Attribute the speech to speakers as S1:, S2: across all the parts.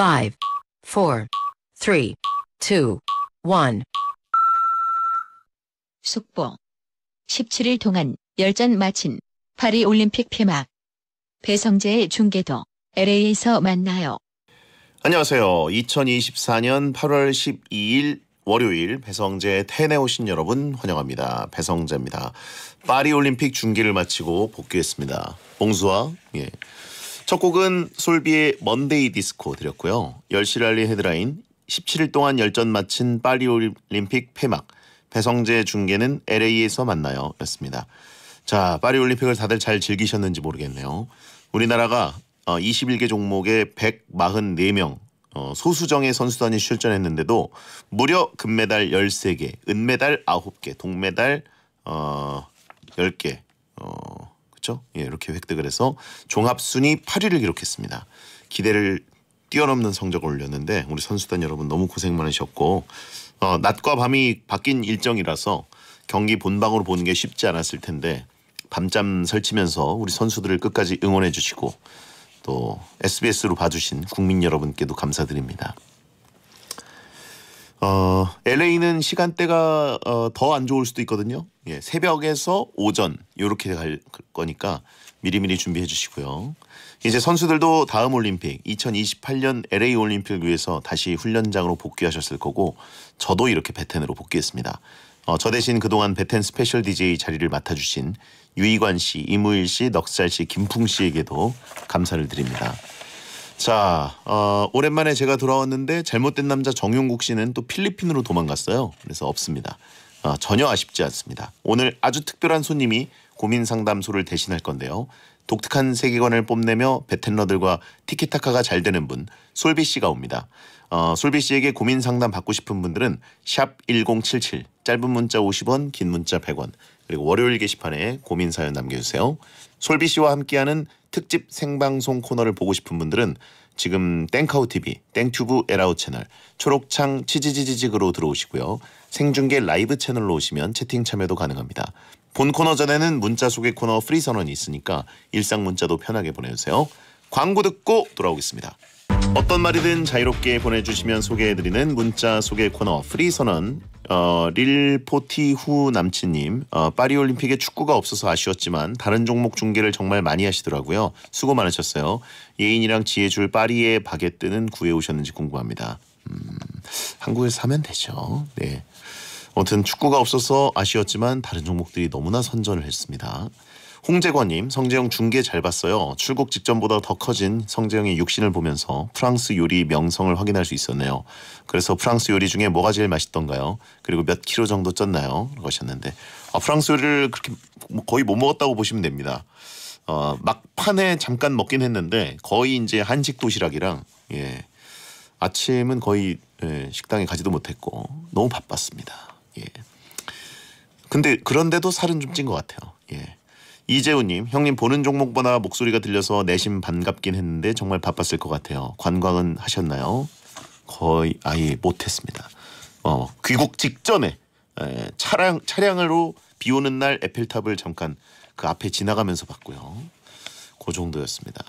S1: 5, 4, 3, 2, 1. 숙보 17일 동안 열전 마친 파리 올림픽 폐막. 배성재의 중계도 LA에서 만나요.
S2: 안녕하세요. 2024년 8월 12일 월요일 배성재 텐에 오신 여러분 환영합니다. 배성재입니다. 파리 올림픽 중계를 마치고 복귀했습니다. 봉수와 예. 첫 곡은 솔비의 먼데이 디스코 드렸고요. 10시 랄리 헤드라인 17일 동안 열전 마친 파리올림픽 폐막 배성재 중계는 LA에서 만나요 였습니다. 자 파리올림픽을 다들 잘 즐기셨는지 모르겠네요. 우리나라가 21개 어, 종목에 144명 어, 소수정의 선수단이 출전했는데도 무려 금메달 13개, 은메달 9개, 동메달 어, 10개, 어, 그죠 예, 이렇게 획득을 해서 종합 순위 8위를 기록했습니다. 기대를 뛰어넘는 성적을 올렸는데 우리 선수단 여러분 너무 고생 많으셨고 어, 낮과 밤이 바뀐 일정이라서 경기 본방으로 보는 게 쉽지 않았을 텐데 밤잠 설치면서 우리 선수들을 끝까지 응원해 주시고 또 SBS로 봐주신 국민 여러분께도 감사드립니다. 어, LA는 시간대가 어, 더안 좋을 수도 있거든요. 예, 새벽에서 오전 이렇게 갈 거니까 미리미리 준비해 주시고요. 이제 선수들도 다음 올림픽 2028년 LA 올림픽을 위해서 다시 훈련장으로 복귀하셨을 거고 저도 이렇게 베텐으로 복귀했습니다. 어, 저 대신 그동안 베텐 스페셜 DJ 자리를 맡아주신 유이관 씨, 이무일 씨, 넉살 씨, 김풍 씨에게도 감사를 드립니다. 자, 어, 오랜만에 제가 돌아왔는데 잘못된 남자 정용국 씨는 또 필리핀으로 도망갔어요. 그래서 없습니다. 어, 전혀 아쉽지 않습니다. 오늘 아주 특별한 손님이 고민 상담소를 대신할 건데요. 독특한 세계관을 뽐내며 베텐러들과 티키타카가 잘 되는 분 솔비 씨가 옵니다. 어, 솔비 씨에게 고민 상담 받고 싶은 분들은 샵1077 짧은 문자 50원 긴 문자 100원 그리고 월요일 게시판에 고민 사연 남겨주세요. 솔비 씨와 함께하는 특집 생방송 코너를 보고 싶은 분들은 지금 땡카우 TV, 땡튜브 에라우 채널, 초록창 치지지지직으로 들어오시고요. 생중계 라이브 채널로 오시면 채팅 참여도 가능합니다. 본 코너 전에는 문자 소개 코너 프리 선언이 있으니까 일상 문자도 편하게 보내주세요. 광고 듣고 돌아오겠습니다. 어떤 말이든 자유롭게 보내주시면 소개해드리는 문자 소개 코너 프리선언 어, 릴포티후 남친님 어, 파리올림픽에 축구가 없어서 아쉬웠지만 다른 종목 중계를 정말 많이 하시더라고요. 수고 많으셨어요. 예인이랑 지혜줄 파리의 바게뜨는 구해오셨는지 궁금합니다. 음, 한국에서 사면 되죠. 네. 아무튼 축구가 없어서 아쉬웠지만 다른 종목들이 너무나 선전을 했습니다. 홍재권님, 성재영 중계 잘 봤어요. 출국 직전보다 더 커진 성재영의 육신을 보면서 프랑스 요리 명성을 확인할 수 있었네요. 그래서 프랑스 요리 중에 뭐가 제일 맛있던가요? 그리고 몇키로 정도 쪘나요? 라고 하셨는데 아, 프랑스 요리를 그렇게 뭐 거의 못 먹었다고 보시면 됩니다. 어, 막판에 잠깐 먹긴 했는데 거의 이제 한식 도시락이랑 예. 아침은 거의 예, 식당에 가지도 못했고 너무 바빴습니다. 예. 근데 그런데도 살은 좀 찐 것 같아요. 예. 이재훈님 형님 보는 종목보다 목소리가 들려서 내심 반갑긴 했는데 정말 바빴을 것 같아요. 관광은 하셨나요? 거의 아예 못했습니다. 어, 귀국 직전에 에, 차량 차량으로 비 오는 날 에펠탑을 잠깐 그 앞에 지나가면서 봤고요. 그 정도였습니다.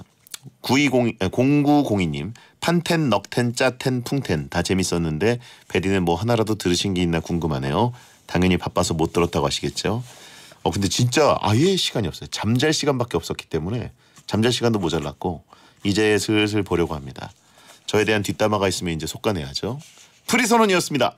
S2: 920 0902님 판텐 넉텐 짜텐 풍텐 다 재밌었는데 베디는 뭐 하나라도 들으신 게 있나 궁금하네요. 당연히 바빠서 못 들었다고 하시겠죠. 어 근데 진짜 아예 시간이 없어요. 잠잘 시간밖에 없었기 때문에 잠잘 시간도 모자랐고 이제 슬슬 보려고 합니다. 저에 대한 뒷담화가 있으면 이제 속가내야죠. 프리선언이었습니다.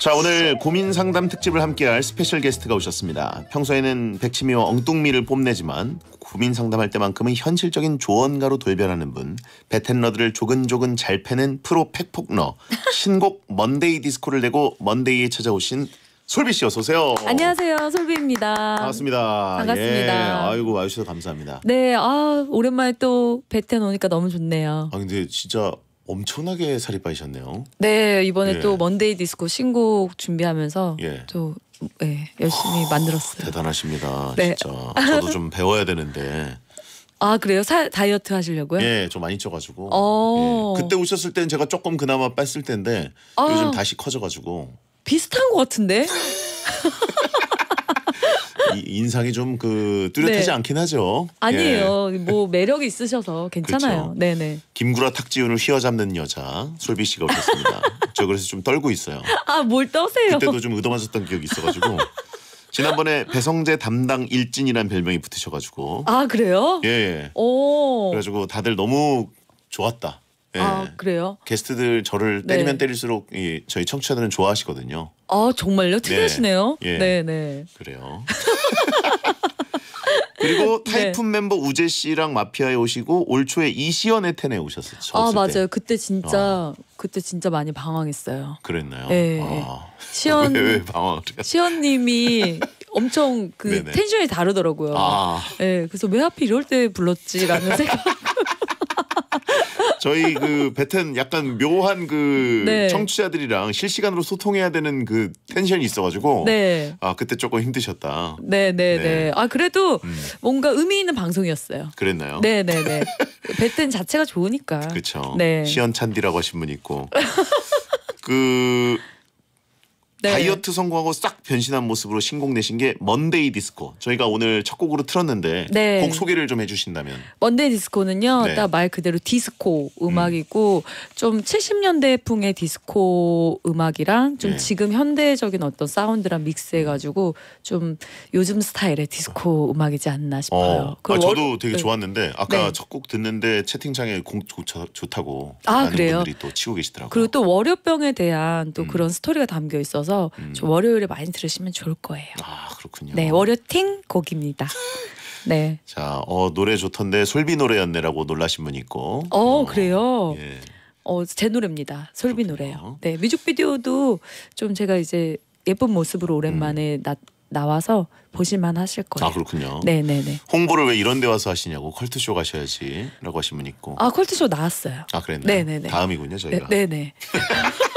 S2: 자 오늘 고민 상담 특집을 함께할 스페셜 게스트가 오셨습니다. 평소에는 백치미와 엉뚱미를 뽐내지만 고민 상담할 때만큼은 현실적인 조언가로 돌변하는 분 베텐러들을 조근조근 잘 패는 프로 팩폭러 신곡 먼데이 디스코를 내고 먼데이에 찾아오신 솔비 씨 어서 오세요.
S1: 안녕하세요, 솔비입니다. 반갑습니다.
S2: 반갑습니다. 예, 아이고 와주셔서 감사합니다.
S1: 네, 아 오랜만에 또 베텐 오니까 너무 좋네요.
S2: 아 근데 진짜 엄청나게 살이 빠지셨네요.
S1: 네, 이번에 예. 또 먼데이 디스코 신곡 준비하면서 예. 또 네, 열심히 허, 만들었어요.
S2: 대단하십니다. 네.
S1: 진짜 저도 좀
S2: 배워야 되는데.
S1: 아 그래요? 사, 다이어트 하시려고요?
S2: 예, 좀 많이 쪄가지고.
S1: 어. 예, 그때 오셨을
S2: 땐 제가 조금 그나마 뺐을 텐데 아 요즘 다시 커져가지고.
S1: 비슷한 것 같은데.
S2: 이, 인상이 좀 그 뚜렷하지 네. 않긴 하죠.
S1: 아니에요. 예. 뭐 매력이 있으셔서 괜찮아요. 그렇죠. 네네.
S2: 김구라 탁지훈을 휘어잡는 여자 솔비 씨가 오셨습니다. 저 그래서 좀 떨고 있어요.
S1: 아뭘 떠세요?
S2: 그때도 좀의도하셨던 기억이 있어가지고. 지난번에 배성재 담당 일진이란 별명이 붙으셔가지고
S1: 아 그래요? 예, 예. 오.
S2: 그래가지고 다들 너무 좋았다. 예. 아 그래요? 게스트들 저를 네. 때리면 때릴수록 이 저희 청취자들은 좋아하시거든요.
S1: 아 정말요? 특이하시네요. 네. 예. 네, 네. 그래요. 그리고 네. 타이푼
S2: 멤버 우재 씨랑 마피아에 오시고 올 초에 이시연 에텐에 오셨었죠. 아 맞아요. 때. 그때
S1: 진짜 아. 그때 진짜 많이 방황했어요. 그랬나요? 네. 아. 시연 왜, 왜 방황을? 시연님이 엄청 그 네네. 텐션이 다르더라고요. 아. 네, 그래서 왜 하필 이럴 때 불렀지라는 생각.
S2: 저희 그 베텐 약간 묘한 그 네. 청취자들이랑 실시간으로 소통해야 되는 그 텐션이 있어가지고 네. 아 그때 조금 힘드셨다.
S1: 네네네. 네, 네. 네. 아 그래도 음. 뭔가 의미 있는 방송이었어요.
S2: 그랬나요? 네네네.
S1: 네, 베텐 자체가 좋으니까.
S2: 그렇죠. 네. 시연찬디라고 하신 분 있고 그. 네. 다이어트 성공하고 싹 변신한 모습으로 신곡 내신 게 먼데이 디스코. 저희가 오늘 첫 곡으로 틀었는데 네. 곡 소개를 좀 해주신다면.
S1: 먼데이 디스코는요, 네. 딱말 그대로 디스코 음악이고 음. 좀 70년대 풍의 디스코 음악이랑 좀 네. 지금 현대적인 어떤 사운드랑 믹스해가지고 좀 요즘 스타일의 디스코 음악이지 않나 싶어요. 어. 아, 저도 되게 네.
S2: 좋았는데 아까 네. 첫곡 듣는데 채팅창에 공, 조, 좋다고
S1: 아, 많은 그래요? 분들이
S2: 또 치고 계시더라고요.
S1: 그리고 또 월요병에 대한 또 음. 그런 스토리가 담겨 있어서. 있어서 음. 월요일에 많이 들으시면 좋을 거예요. 아 그렇군요. 네 월요팅 곡입니다. 네. 자,
S2: 어 노래 좋던데 솔비 노래였네라고 놀라신 분 있고.
S1: 어, 어 그래요. 예. 어 제 노래입니다. 솔비 그렇군요. 노래요. 네 뮤직비디오도 좀 제가 이제 예쁜 모습으로 오랜만에 음. 나, 나와서 보실만 하실 거예요. 아
S2: 그렇군요. 네네네.
S1: 홍보를 왜 이런
S2: 데 와서 하시냐고 컬트쇼 가셔야지라고 하신 분 있고. 아
S1: 컬트쇼 나왔어요.
S2: 아 그랬나요? 네네네. 다음이군요 저희가.
S1: 네, 네네.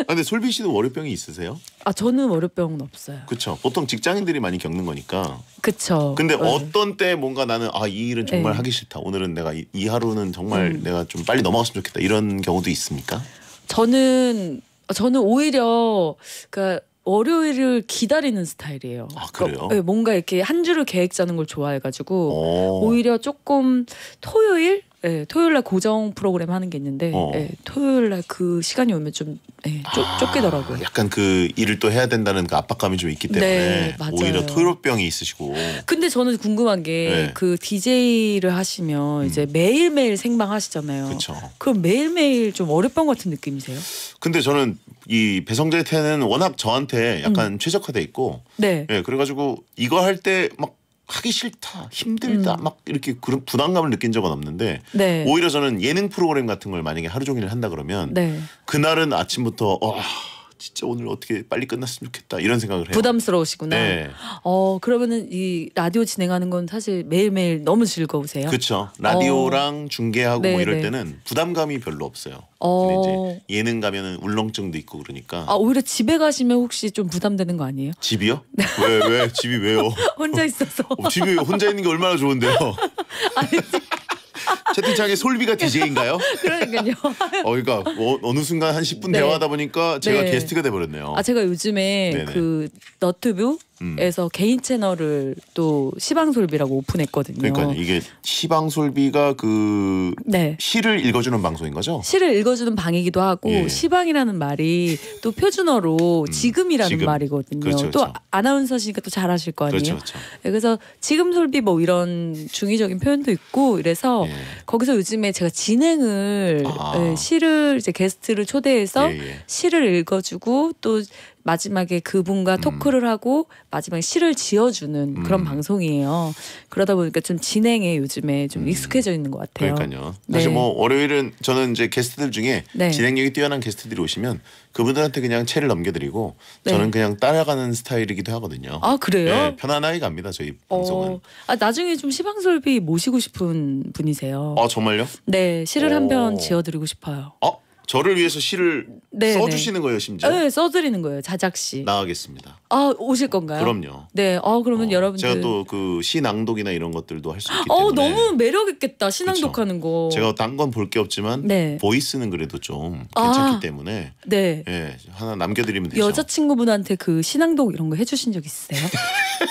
S2: 아, 근데 솔비 씨는 월요병이 있으세요?
S1: 아 저는 월요병은 없어요.
S2: 그렇죠. 보통 직장인들이 많이 겪는 거니까.
S1: 그렇죠. 근데 네.
S2: 어떤 때 뭔가 나는 아 이 일은 정말 네. 하기 싫다. 오늘은 내가 이, 이 하루는 정말 음. 내가 좀 빨리 넘어갔으면 좋겠다. 이런 경우도 있습니까?
S1: 저는 저는 오히려 그니까 월요일을 기다리는 스타일이에요. 아, 그러니까 그래요? 네, 뭔가 이렇게 한 주를 계획 짜는 걸 좋아해가지고 어. 오. 히려 조금 토요일 네, 예, 토요일 날 고정 프로그램 하는 게 있는데 어. 네, 예, 토요일 날그 시간이 오면 좀 네, 예, 쪼, 아, 쫓기더라고요. 약간
S2: 그 일을 또 해야 된다는 그 압박감이 좀 있기 때문에 네, 오히려 토요병이 일 있으시고.
S1: 근데 저는 궁금한 게그 네. DJ를 그 하시면 음. 이제 매일매일 생방 하시잖아요. 그쵸. 그럼 매일매일 좀 어렵던 같은 느낌이세요?
S2: 근데 저는 이 배성재 태는 워낙 저한테 약간 음. 최적화돼 있고 네. 예, 그래가지고 이거 할때막 하기 싫다,
S1: 힘들다, 음.
S2: 막 이렇게 그런 부담감을 느낀 적은 없는데 네. 오히려 저는 예능 프로그램 같은 걸 만약에 하루 종일 한다 그러면 네. 그날은 아침부터 어, 진짜 오늘 어떻게 빨리 끝났으면 좋겠다 이런 생각을 해요. 부담스러우시구나. 네.
S1: 어 그러면은 이 라디오 진행하는 건 사실 매일매일 너무 즐거우세요.
S2: 그렇죠. 라디오랑 어. 중계하고 네, 뭐 이럴 네. 때는 부담감이 별로 없어요.
S1: 어.
S2: 이제 예능 가면은 울렁증도 있고 그러니까. 아
S1: 오히려 집에 가시면 혹시 좀 부담되는 거 아니에요?
S2: 집이요? 왜왜 네. 집이 왜요?
S1: 혼자 있어서. 어, 집이
S2: 혼자 있는 게 얼마나 좋은데요? 아니, 채팅창에 솔비가 DJ인가요?
S1: 그러니까요.
S2: 어, 그러니까 어, 느 순간 한 10분 네. 대화하다 보니까 제가 네. 게스트가 돼버렸네요. 아
S1: 제가 요즘에 네네. 그 너튜브 에서 음. 개인 채널을 또 시방솔비라고 오픈했거든요. 그러니까
S2: 이게 시방솔비가 그 네. 시를 읽어주는 방송인 거죠?
S1: 시를 읽어주는 방이기도 하고 예. 시방이라는 말이 또 표준어로 음. 지금이라는 지금. 말이거든요. 그렇죠, 그렇죠. 또 아나운서시니까 또 잘하실 거 아니에요. 그렇죠, 네, 그래서 지금솔비 뭐 이런 중의적인 표현도 있고 이래서 예. 거기서 요즘에 제가 진행을 아. 네, 시를 이제 게스트를 초대해서 예, 예. 시를 읽어주고 또 마지막에 그분과 음. 토크를 하고 마지막에 시를 지어주는 음. 그런 방송이에요. 그러다 보니까 좀 진행에 요즘에 좀 음. 익숙해져 있는 것 같아요. 그러니까요. 네. 사실 네. 뭐
S2: 월요일은 저는 이제 게스트들 중에 네. 진행력이 뛰어난 게스트들이 오시면 그분들한테 그냥 채를 넘겨드리고 네. 저는 그냥 따라가는 스타일이기도 하거든요. 아 그래요? 네, 편안하게 갑니다 저희 어.
S1: 방송은. 어, 아 나중에 좀 시방설비 모시고 싶은 분이세요. 아 정말요? 네 시를 한편 지어드리고 싶어요.
S2: 어? 저를 위해서 시를 네, 네. 써주시는 네. 거예요, 심지어? 네,
S1: 써드리는 거예요, 자작시.
S2: 나가겠습니다.
S1: 아, 오실 건가요? 그럼요. 네, 아, 그러면 어, 여러분들. 제가
S2: 또 그 시낭독이나 이런 것들도 할 수 있기
S1: 어, 때문에. 너무 매력있겠다, 시낭독하는 거. 제가
S2: 딴건볼 게 없지만 네. 보이스는 그래도 좀 괜찮기 아, 때문에. 네. 예, 하나 남겨드리면 되죠.
S1: 여자친구분한테 그 시낭독 이런 거 해주신 적있으요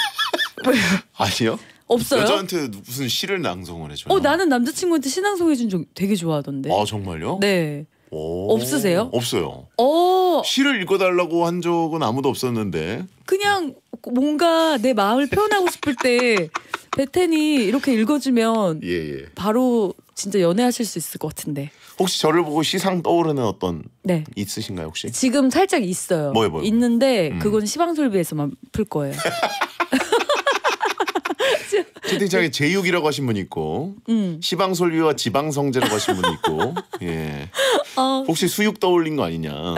S2: 아니요. 없어요? 여자한테 무슨 시를 낭송을 해줘요? 어
S1: 나는 남자친구한테 신앙송 해준 적 되게 좋아하던데. 아 정말요? 네. 없으세요? 없어요.
S2: 어. 시를 읽어달라고 한 적은 아무도 없었는데.
S1: 그냥 뭔가 내 마음을 표현하고 싶을 때 베텐이 이렇게 읽어주면 예, 예. 바로 진짜 연애하실 수 있을 것 같은데.
S2: 혹시 저를 보고 시상 떠오르는 어떤 네. 있으신가요 혹시?
S1: 지금 살짝 있어요. 뭐요, 뭐요? 있는데 음. 그건 시방설비에서만 풀 거예요.
S2: 채팅창에 제육이라고 하신 분 있고 음. 시방솔비와 지방성제라고 하신 분 있고 예. 어. 혹시 수육 떠올린 거 아니냐.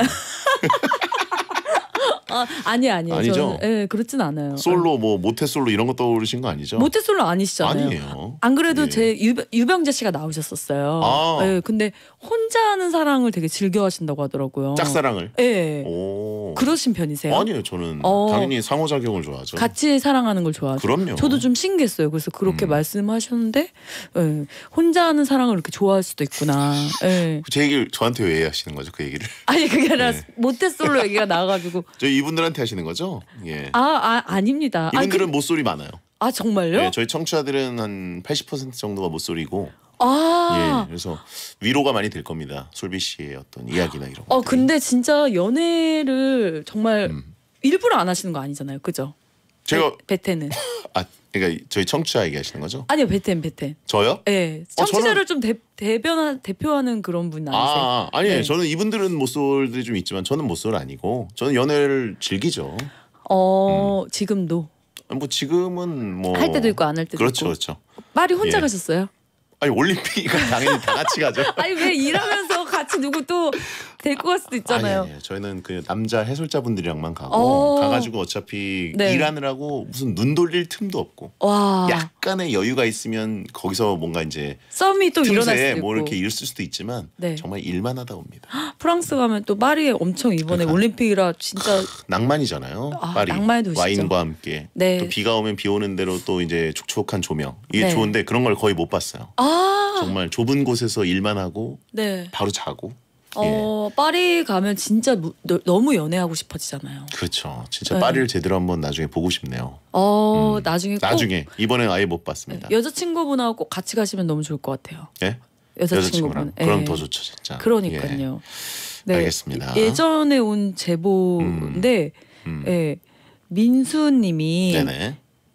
S1: 아, 아니 아니요 아니죠. 예, 네, 그렇진 않아요. 솔로
S2: 뭐 모태 솔로 이런 거 떠오르신 거 아니죠? 모태 솔로
S1: 아니시잖아요. 아니에요. 안 그래도 예. 제 유병, 재 씨가 나오셨었어요. 아. 네, 근데 혼자 하는 사랑을 되게 즐겨 하신다고 하더라고요. 짝사랑을. 예. 네. 그러신
S2: 편이세요? 아니에요. 저는 어. 당연히 상호작용을 좋아하죠.
S1: 같이 사랑하는 걸 좋아하죠. 그럼요. 저도 좀 신기했어요. 그래서 그렇게 음. 말씀하셨는데 예. 혼자 하는 사랑을 이렇게 좋아할 수도 있구나. 예.
S2: 제 그 얘기를 저한테 왜 하시는 거죠? 그 얘기를.
S1: 아니 그게 아니라 네. 모태 솔로 얘기가 나와가지고.
S2: 저이 이분들한테 하시는 거죠? 예.
S1: 아, 아 아닙니다. 아, 이분들은
S2: 아, 그... 모쏠이 많아요.
S1: 아 정말요? 예,
S2: 저희 청취자들은 한 80% 정도가 모쏠이고
S1: 아 예,
S2: 그래서 위로가 많이 될 겁니다. 솔비 씨의 어떤 이야기나 이런
S1: 거. 어, 근데 진짜 연애를 정말 음. 일부러 안 하시는 거 아니잖아요. 그죠? 제가 베테는
S2: 아 그러니까 저희 청취자 얘기하시는 거죠?
S1: 아니요 베텐 베텐. 저요? 네 예. 청취자를 어, 저는... 좀 대, 대변 대표하는 그런 분 아, 아니세요? 아,
S2: 아니 네. 저는 이분들은 모쏠들이 좀 있지만 저는 모쏠 아니고 저는 연애를 즐기죠.
S1: 어
S2: 음. 지금도. 아, 뭐 지금은 뭐 할 때도 있고 안 할 때도 그렇죠, 있고. 그렇죠
S1: 그렇죠. 파리 혼자 예. 가셨어요?
S2: 아니 올림픽이 당연히 다 같이 가죠. 아니 왜
S1: 일하면서 같이 누구 또 데리고 갈 수도 아, 예, 있잖아요. 아니,
S2: 예. 아 저희는 그 남자 해설자분들이랑만 가고 어. 가가지고 어차피 네. 일하느라고 무슨 눈 돌릴 틈도 없고 와. 약간의 여유가 있으면 거기서 뭔가 이제
S1: 썸이 또 일어날 수도 있고 뭐 이렇게
S2: 일쓸 수도 있지만 네. 정말 일만 하다 옵니다.
S1: 프랑스 가면 또 파리에 엄청 이번에 올림픽이라 진짜
S2: 낭만이잖아요. 아, 파리 낭만의 도시죠. 와인과 함께 네. 또 비가 오면 비 오는 대로 또 이제 촉촉한 조명 이게 네. 좋은데 그런 걸 거의 못 봤어요. 아. 정말 좁은 곳에서 일만 하고 네. 바로 자고
S1: 예. 어, 예. 파리 가면 진짜 무, 너, 너무 연애하고 싶어지잖아요.
S2: 그렇죠. 진짜 네. 파리를 제대로 한번 나중에 보고 싶네요.
S1: 어, 음. 나중에 나중에 이번에 아예 못 봤습니다. 네, 여자친구분하고 꼭 같이 가시면 너무 좋을 것 같아요. 예? 여자친구분. 예. 그럼 더 좋죠, 진짜. 그러니까요. 예. 네. 알겠습니다. 예, 예전에 온 제보인데 음. 음. 예. 민수 님이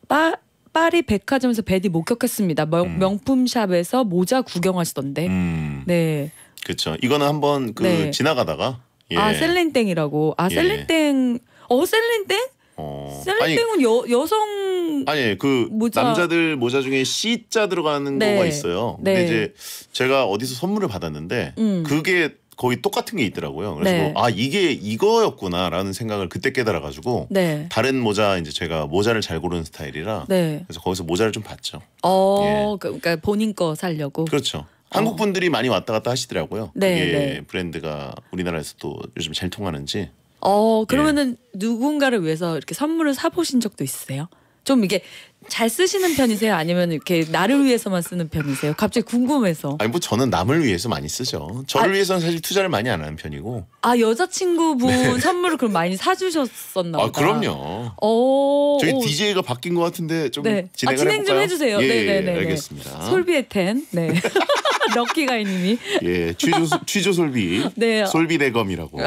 S1: 빠 파리 백화점에서 베디 목격했습니다. 명, 음. 명품 샵에서 모자 구경하시던데. 음. 네.
S2: 그렇죠. 이거는 한번 그 네. 지나가다가
S1: 예. 아 셀린땡이라고 아 예. 셀린땡 어 셀린땡? 어. 셀린땡은 여 여성
S2: 아니 그 모자. 남자들 모자 중에 C자 들어가는 네. 거가 있어요. 근데 네. 이제 제가 어디서 선물을 받았는데 음. 그게 거의 똑같은 게 있더라고요. 그래서 네. 아 이게 이거였구나라는 생각을 그때 깨달아가지고 네. 다른 모자 이제 제가 모자를 잘 고르는 스타일이라 네. 그래서 거기서 모자를 좀 봤죠.
S1: 어, 예. 그, 그러니까 본인 거 살려고.
S2: 그렇죠. 한국 어. 분들이 많이 왔다 갔다 하시더라고요. 네, 그게 네. 브랜드가 우리나라에서도 요즘 잘 통하는지.
S1: 어 예. 그러면은 누군가를 위해서 이렇게 선물을 사 보신 적도 있으세요? 좀 이게 잘 쓰시는 편이세요? 아니면 이렇게 나를 위해서만 쓰는 편이세요? 갑자기 궁금해서.
S2: 아니 뭐 저는 남을 위해서 많이 쓰죠. 저를 아, 위해서는 사실 투자를 많이 안 하는 편이고.
S1: 아 여자친구분 네. 선물을 그럼 많이 사주셨었나 아, 보다. 아 그럼요.
S2: 오. 저희 DJ가 바뀐 것 같은데 좀 네. 진행 아, 진행 좀 해주세요. 예, 네네네. 예, 알겠습니다. 솔비의
S1: 텐. 네. 럭키가이님이. 예 취조
S2: 취조 솔비. 네. 솔비 대검이라고.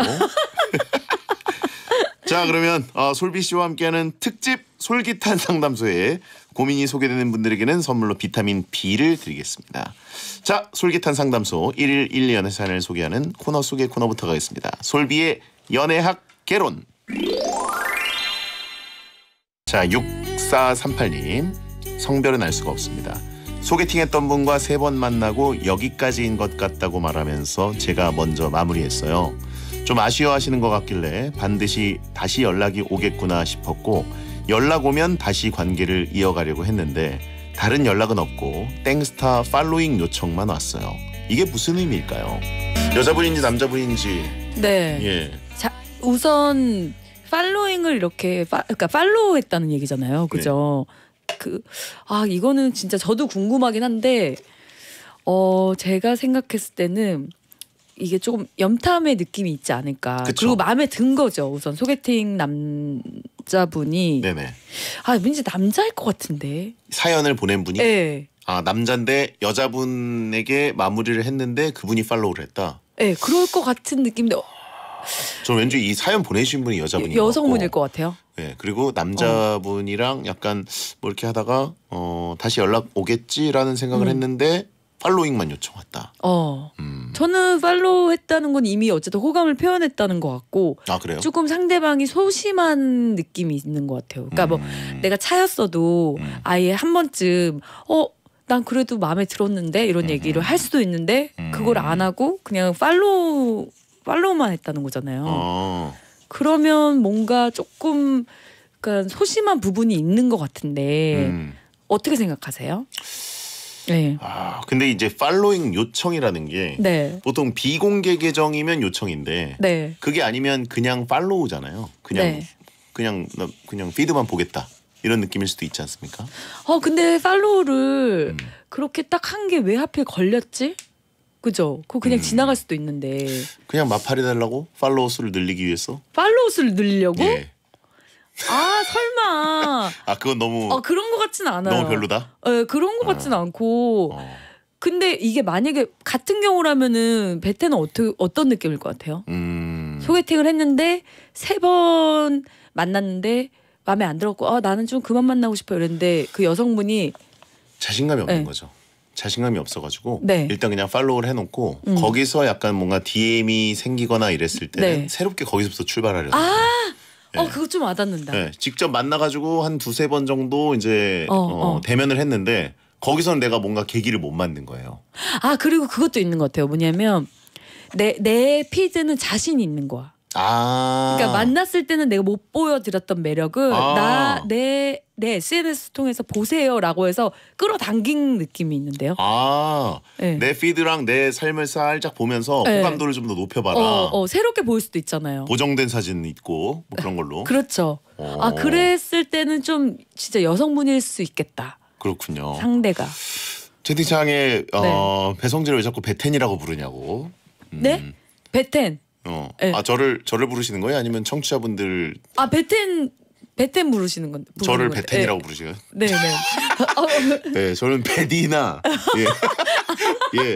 S2: 자 그러면 어, 솔비 씨와 함께하는 특집 솔깃한 상담소에 고민이 소개되는 분들에게는 선물로 비타민 B를 드리겠습니다. 자, 솔깃한 상담소 1일 1 연애 사연을 소개하는 코너 소개 코너부터 가겠습니다. 솔비의 연애학 개론. 자, 6438님. 성별은 알 수가 없습니다. 소개팅했던 분과 세 번 만나고 여기까지인 것 같다고 말하면서 제가 먼저 마무리했어요. 좀 아쉬워하시는 것 같길래 반드시 다시 연락이 오겠구나 싶었고 연락 오면 다시 관계를 이어가려고 했는데 다른 연락은 없고 땡스타 팔로잉 요청만 왔어요. 이게 무슨 의미일까요? 여자분인지 남자분인지. 네. 예.
S1: 자, 우선 팔로잉을 이렇게 파, 그러니까 팔로우했다는 얘기잖아요. 네. 그죠? 네. 그, 그아 이거는 진짜 저도 궁금하긴 한데 어 제가 생각했을 때는 이게 조금 염탐의 느낌이 있지 않을까. 그쵸? 그리고 마음에 든 거죠. 우선 소개팅 남 청취자분이 네네. 아 왠지 남자일 것 같은데
S2: 사연을 보낸 분이 네. 아 남자인데 여자분에게 마무리를 했는데 그분이 팔로우를 했다.
S1: 네, 그럴 것 같은 느낌도데저
S2: 어. 왠지 이 사연 보내신 분이 여자분이 여성분일 것, 것 같아요. 네, 그리고 남자분이랑 약간 뭐 이렇게 하다가 어 다시 연락 오겠지라는 생각을 음. 했는데 팔로잉만 요청했다.
S1: 어. 음. 저는 팔로우 했다는 건 이미 어쨌든 호감을 표현했다는 것 같고
S2: 아, 조금
S1: 상대방이 소심한 느낌이 있는 것 같아요. 그러니까 뭐 음. 뭐 내가 차였어도 음. 아예 한 번쯤 어. 난 그래도 마음에 들었는데 이런 음. 얘기를 할 수도 있는데 음. 그걸 안 하고 그냥 팔로우 팔로우만 했다는 거잖아요. 어. 그러면 뭔가 조금 그러니까 소심한 부분이 있는 것 같은데 음. 어떻게 생각하세요? 네.
S2: 아 근데 이제 팔로잉 요청이라는 게 네. 보통 비공개 계정이면 요청인데 네. 그게 아니면 그냥 팔로우잖아요. 그냥 네. 그냥 그냥 피드만 보겠다 이런 느낌일 수도 있지 않습니까?
S1: 어 근데 팔로우를 음. 그렇게 딱 한 게 왜 하필 걸렸지? 그죠? 그 그냥 음. 지나갈 수도 있는데.
S2: 그냥 마팔이 달라고? 팔로우 수를 늘리기 위해서?
S1: 팔로우 수를 늘리려고? 예. 아 설마.
S2: 아 그건 너무. 아
S1: 그런 것 같진 않아요. 너무 별로다. 예 네, 그런 것 같진 아. 않고. 어. 근데 이게 만약에 같은 경우라면은 베테는 어떻게 어떤 느낌일 것 같아요? 음... 소개팅을 했는데 세 번 만났는데 마음에 안 들었고 아 나는 좀 그만 만나고 싶어 이랬는데 그 여성분이
S2: 자신감이 없는 네. 거죠. 자신감이 없어가지고 네. 일단 그냥 팔로우를 해놓고 음. 거기서 약간 뭔가 DM이 생기거나 이랬을 때는 네. 새롭게 거기서부터 출발하려고.
S1: 아 예. 어 그거 좀 와닿는다. 네,
S2: 직접 만나가지고 한 두세 번 정도 이제 어, 어, 어. 대면을 했는데 거기서는 내가 뭔가 계기를 못 만든 거예요.
S1: 아 그리고 그것도 있는 것 같아요. 뭐냐면 내 내 피드는 자신 있는 거야.
S2: 아. 그러니까
S1: 만났을 때는 내가 못 보여드렸던 매력을 아. 나내내 내 SNS 통해서 보세요라고 해서 끌어당긴 느낌이 있는데요.
S2: 아, 네. 내 피드랑 내 삶을 살짝 보면서 예. 호감도를 좀 더 높여봐라. 어,
S1: 어, 새롭게 보일 수도 있잖아요.
S2: 보정된 사진 있고 뭐 그런 걸로. 그렇죠. 어. 아 그랬을
S1: 때는 좀 진짜 여성분일 수 있겠다. 그렇군요. 상대가.
S2: 채팅창에 어, 네. 배성재를 왜 자꾸 베텐이라고 부르냐고.
S1: 음. 네? 베텐.
S2: 어. 네. 아 저를 저를 부르시는 거예요? 아니면 청취자분들?
S1: 아 베텐 베텐 부르시는 건데. 부르는 저를 거예요. 베텐이라고 예. 네. 부르시는? 네네. 네 저는 베디나.
S2: 예. 예.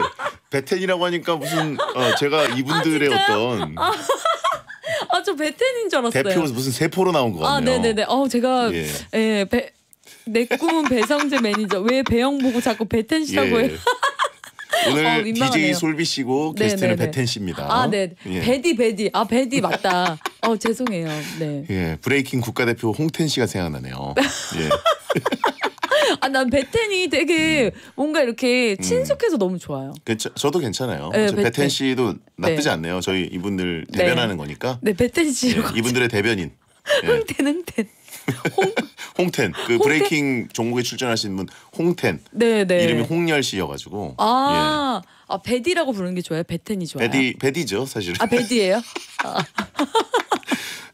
S2: 베텐이라고 하니까 무슨 어, 제가 이분들의 아, 어떤.
S1: 아. 아저 베텐인 줄 알았어요. 대표 무슨
S2: 세포로 나온 거 아, 같네요. 아 네네네.
S1: 어 제가 예. 예 배, 내 꿈은 배성재 매니저. 왜 배영 보고 자꾸 베텐 시라고 예. 해요?
S2: 오늘 어, 민망하 DJ 솔비 씨고 네, 네, 게스트는 네네네. 배텐 씨입니다. 아, 네. 예. 배디
S1: 배디. 아, 배디 맞다. 어, 죄송해요. 네.
S2: 예, 브레이킹 국가대표 홍텐 씨가 생각나네요. 예.
S1: 아, 난 베텐이 되게 뭔가 이렇게 음. 친숙해서 너무 좋아요.
S2: 괜찮, 저도 괜찮아요. 네, 저 베텐. 베텐 씨도 나쁘지 네. 않네요. 저희 이분들 네. 대변하는 거니까.
S1: 네, 베텐 씨. 예,
S2: 이분들의 대변인. 예. 흥텐 흥텐. 홍 홍텐 그 홍텐? 브레이킹 종목에 출전하신 분 홍텐
S1: 네네 네. 이름이
S2: 홍열 씨여가지고
S1: 아, 예. 아 베디라고 부르는 게 좋아요 배텐이 좋아요 베디
S2: 아. 베디죠 사실 아배디예요
S1: 아. 아.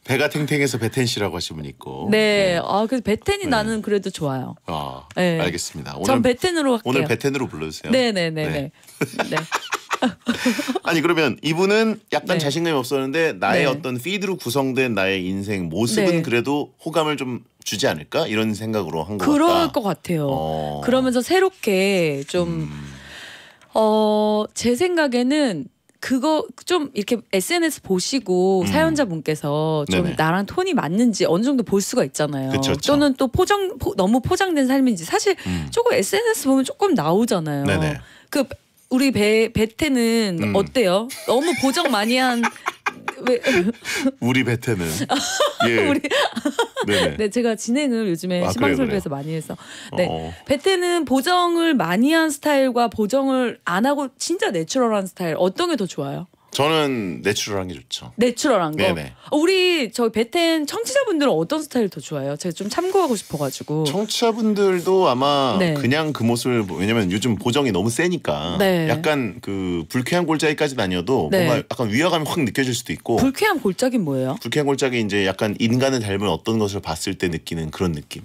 S2: 배가 탱탱해서 배텐 씨라고 하신 분 있고
S1: 네, 네. 아 그래서 배텐이 네. 나는 그래도 좋아요
S2: 아 네. 알겠습니다 오늘 전 베텐으로 할게요 오늘 베텐으로 불러주세요 네 네 네네
S1: 네. 네, 네
S2: 아니 그러면 이분은 약간 네. 자신감이 없었는데 나의 네. 어떤 피드로 구성된 나의 인생 모습은 네. 그래도 호감을 좀 주지 않을까 이런 생각으로 한 거 같다. 그럴
S1: 것 같아요. 어. 그러면서 새롭게 좀어제 음. 생각에는 그거 좀 이렇게 SNS 보시고 음. 사연자분께서 좀 네네. 나랑 톤이 맞는지 어느 정도 볼 수가 있잖아요. 그쵸, 또는 또 포장 포, 너무 포장된 삶인지 사실 음. 조금 SNS 보면 조금 나오잖아요. 네네. 그 우리 배 베테는 음. 어때요? 너무 보정 많이 한 왜?
S2: 우리 베테는
S1: 예. 우리 네 제가 진행을 요즘에 아, 시방설비에서 많이 해서 어, 네 어. 베테는 보정을 많이 한 스타일과 보정을 안 하고 진짜 내추럴한 스타일 어떤 게 더 좋아요?
S2: 저는 내추럴한 게 좋죠.
S1: 내추럴한 거. 네네. 어, 우리 저 베텐 청취자분들은 어떤 스타일 더 좋아해요? 제가 좀 참고하고 싶어가지고. 청취자분들도 아마 네.
S2: 그냥 그 모습을 왜냐면 요즘 보정이 너무 세니까 네. 약간 그 불쾌한 골짜기까지 다녀도 네. 뭔가 약간 위화감이 확 느껴질 수도 있고.
S1: 불쾌한 골짜기 뭐예요?
S2: 불쾌한 골짜기 이제 약간 인간을 닮은 어떤 것을 봤을 때 느끼는 그런 느낌.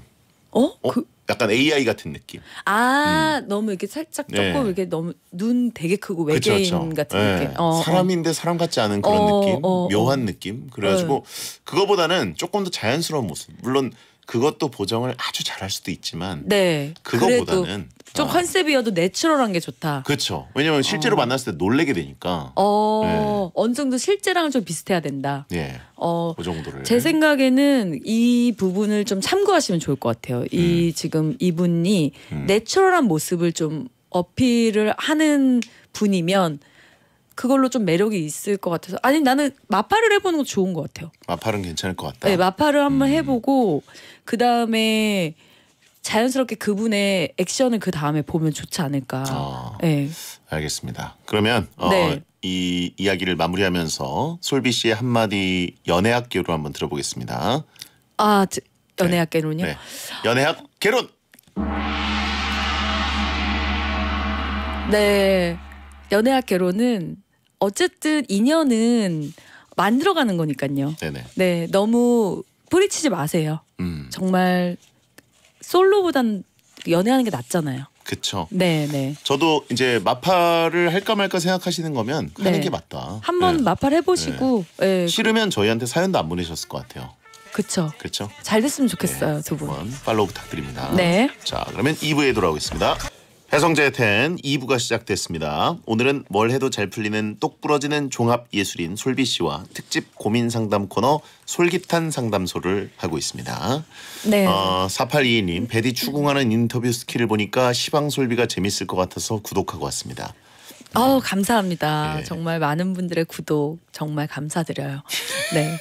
S2: 어? 어? 그 약간 AI 같은 느낌.
S1: 아 음. 너무 이렇게 살짝 네. 조금 네. 이렇게 너무 눈 되게 크고 외계인 그쵸, 그쵸. 같은 네. 느낌. 어, 어.
S2: 사람인데 사람 같지 않은 그런 어, 느낌, 어, 어. 묘한 느낌. 그래가지고 네. 그거보다는 조금 더 자연스러운 모습. 물론 그것도 보정을 아주 잘 할 수도 있지만
S1: 네. 그거보다는 좀 어. 컨셉이어도 내추럴한 게 좋다.
S2: 그렇죠. 왜냐면 실제로 어. 만났을 때 놀래게 되니까.
S1: 어, 네. 어느 정도 실제랑 좀 비슷해야 된다. 네. 어, 그 정도를. 제 생각에는 이 부분을 좀 참고하시면 좋을 것 같아요. 음. 이 지금 이분이 음. 내추럴한 모습을 좀 어필을 하는 분이면 그걸로 좀 매력이 있을 것 같아서 아니 나는 마파를 해보는 거 좋은 것 같아요.
S2: 마파는 괜찮을 것 같다.
S1: 네, 마파를 한번 음. 해보고 그 다음에 자연스럽게 그분의 액션을 그 다음에 보면 좋지 않을까. 어, 네.
S2: 알겠습니다. 그러면 어, 네. 이 이야기를 마무리하면서 솔비 씨의 한마디 연애학개로 한번 들어보겠습니다.
S1: 아 저, 연애학개론요? 네.
S2: 연애학개론.
S1: 네, 연애학개론은 어쨌든 인연은 만들어가는 거니까요. 네네. 네, 너무 뿌리치지 마세요. 음. 정말 솔로보단 연애하는 게 낫잖아요. 그쵸. 네, 네.
S2: 저도 이제 마파를 할까 말까 생각하시는 거면 네. 하는 네. 게 맞다.
S1: 한번 네. 마파를 해보시고 네.
S2: 네. 싫으면 저희한테 사연도 안 보내셨을 것 같아요. 그쵸. 그쵸.
S1: 잘 됐으면 좋겠어요, 네. 두 분.
S2: 팔로우 부탁드립니다. 네. 자, 그러면 2부에 돌아오겠습니다. 해성재 텐 2부가 시작됐습니다. 오늘은 뭘 해도 잘 풀리는 똑부러지는 종합예술인 솔비 씨와 특집 고민 상담 코너 솔깃한 상담소를 하고 있습니다.
S1: 네. 어,
S2: 4822님 배디 추궁하는 인터뷰 스킬을 보니까 시방 솔비가 재밌을 것 같아서 구독하고 왔습니다.
S1: 어, 감사합니다. 네. 정말 많은 분들의 구독 정말 감사드려요. 네.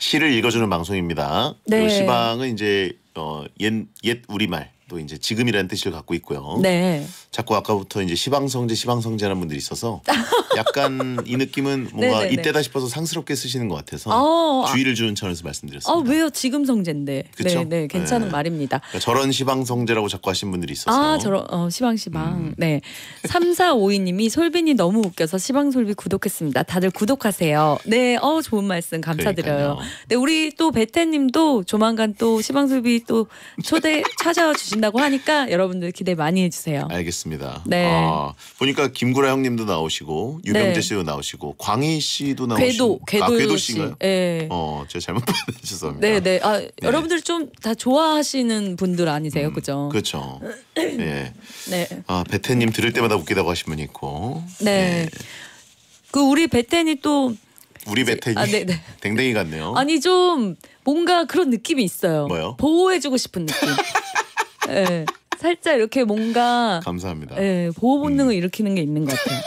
S2: 시를 읽어주는 방송입니다. 네. 시방은 이제 어, 옛, 옛 우리말 또 이제 지금이라는 뜻을 갖고 있고요. 네. 자꾸 아까부터 이제 시방성제 시방성제라는 분들이 있어서 약간 이 느낌은 뭔가 네네네. 네, 네. 이때다 싶어서 상스럽게 쓰시는 것 같아서 어, 아. 주의를 주는 차원에서 말씀드렸습니다.
S1: 아, 왜요? 지금 성제인데. 그렇죠. 네, 괜찮은 네. 말입니다. 그러니까
S2: 저런 시방성제라고 자꾸 하신 분들이 있어서. 아,
S1: 저런 어, 시방 시방. 음. 네. 3452님이 솔빈이 너무 웃겨서 시방 솔비 구독했습니다. 다들 구독하세요. 네. 어, 좋은 말씀 감사드려요. 그러니까요. 네, 우리 또 베테님도 조만간 또 시방 솔비 또 초대 찾아와 주시 오신다고 하니까 여러분들 기대 많이 해주세요.
S2: 알겠습니다. 네. 아, 보니까 김구라 형님도 나오시고 유병재 네. 씨도 나오시고 광희 씨도 나오시고 궤도 아, 궤도, 아, 궤도 씨가요? 네. 예. 어, 제가 잘못 봤네요. 죄송합니다.
S1: 네, 네. 아, 네. 여러분들 좀 다 좋아하시는 분들 아니세요, 음, 그죠?
S2: 그렇죠. 네. 네. 아 베테님 들을 때마다 웃기다고 하신 분 있고.
S1: 네. 네. 그 우리 배태니또
S2: 우리 배태니 아, 네네. 네. 댕댕이 같네요.
S1: 아니 좀 뭔가 그런 느낌이 있어요. 뭐요? 보호해주고 싶은 느낌. 네, 살짝 이렇게 뭔가 감사합니다. 네, 보호 본능을 음. 일으키는 게 있는 것 같아요.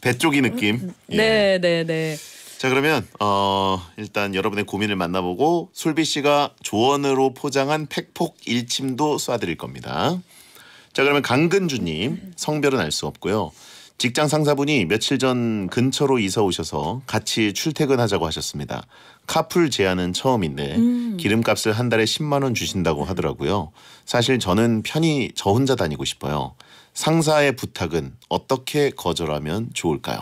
S2: 배쪽이 느낌.
S1: 네, 예. 네, 네, 네.
S2: 자 그러면 어, 일단 여러분의 고민을 만나보고 술비 씨가 조언으로 포장한 팩폭 일침도 쏴드릴 겁니다. 자 그러면 강근주님 성별은 알 수 없고요. 직장 상사분이 며칠 전 근처로 이사 오셔서 같이 출퇴근하자고 하셨습니다. 카풀 제안은 처음인데 음. 기름값을 한 달에 10만 원 주신다고 하더라고요. 사실 저는 편히 저 혼자 다니고 싶어요. 상사의 부탁은 어떻게 거절하면 좋을까요?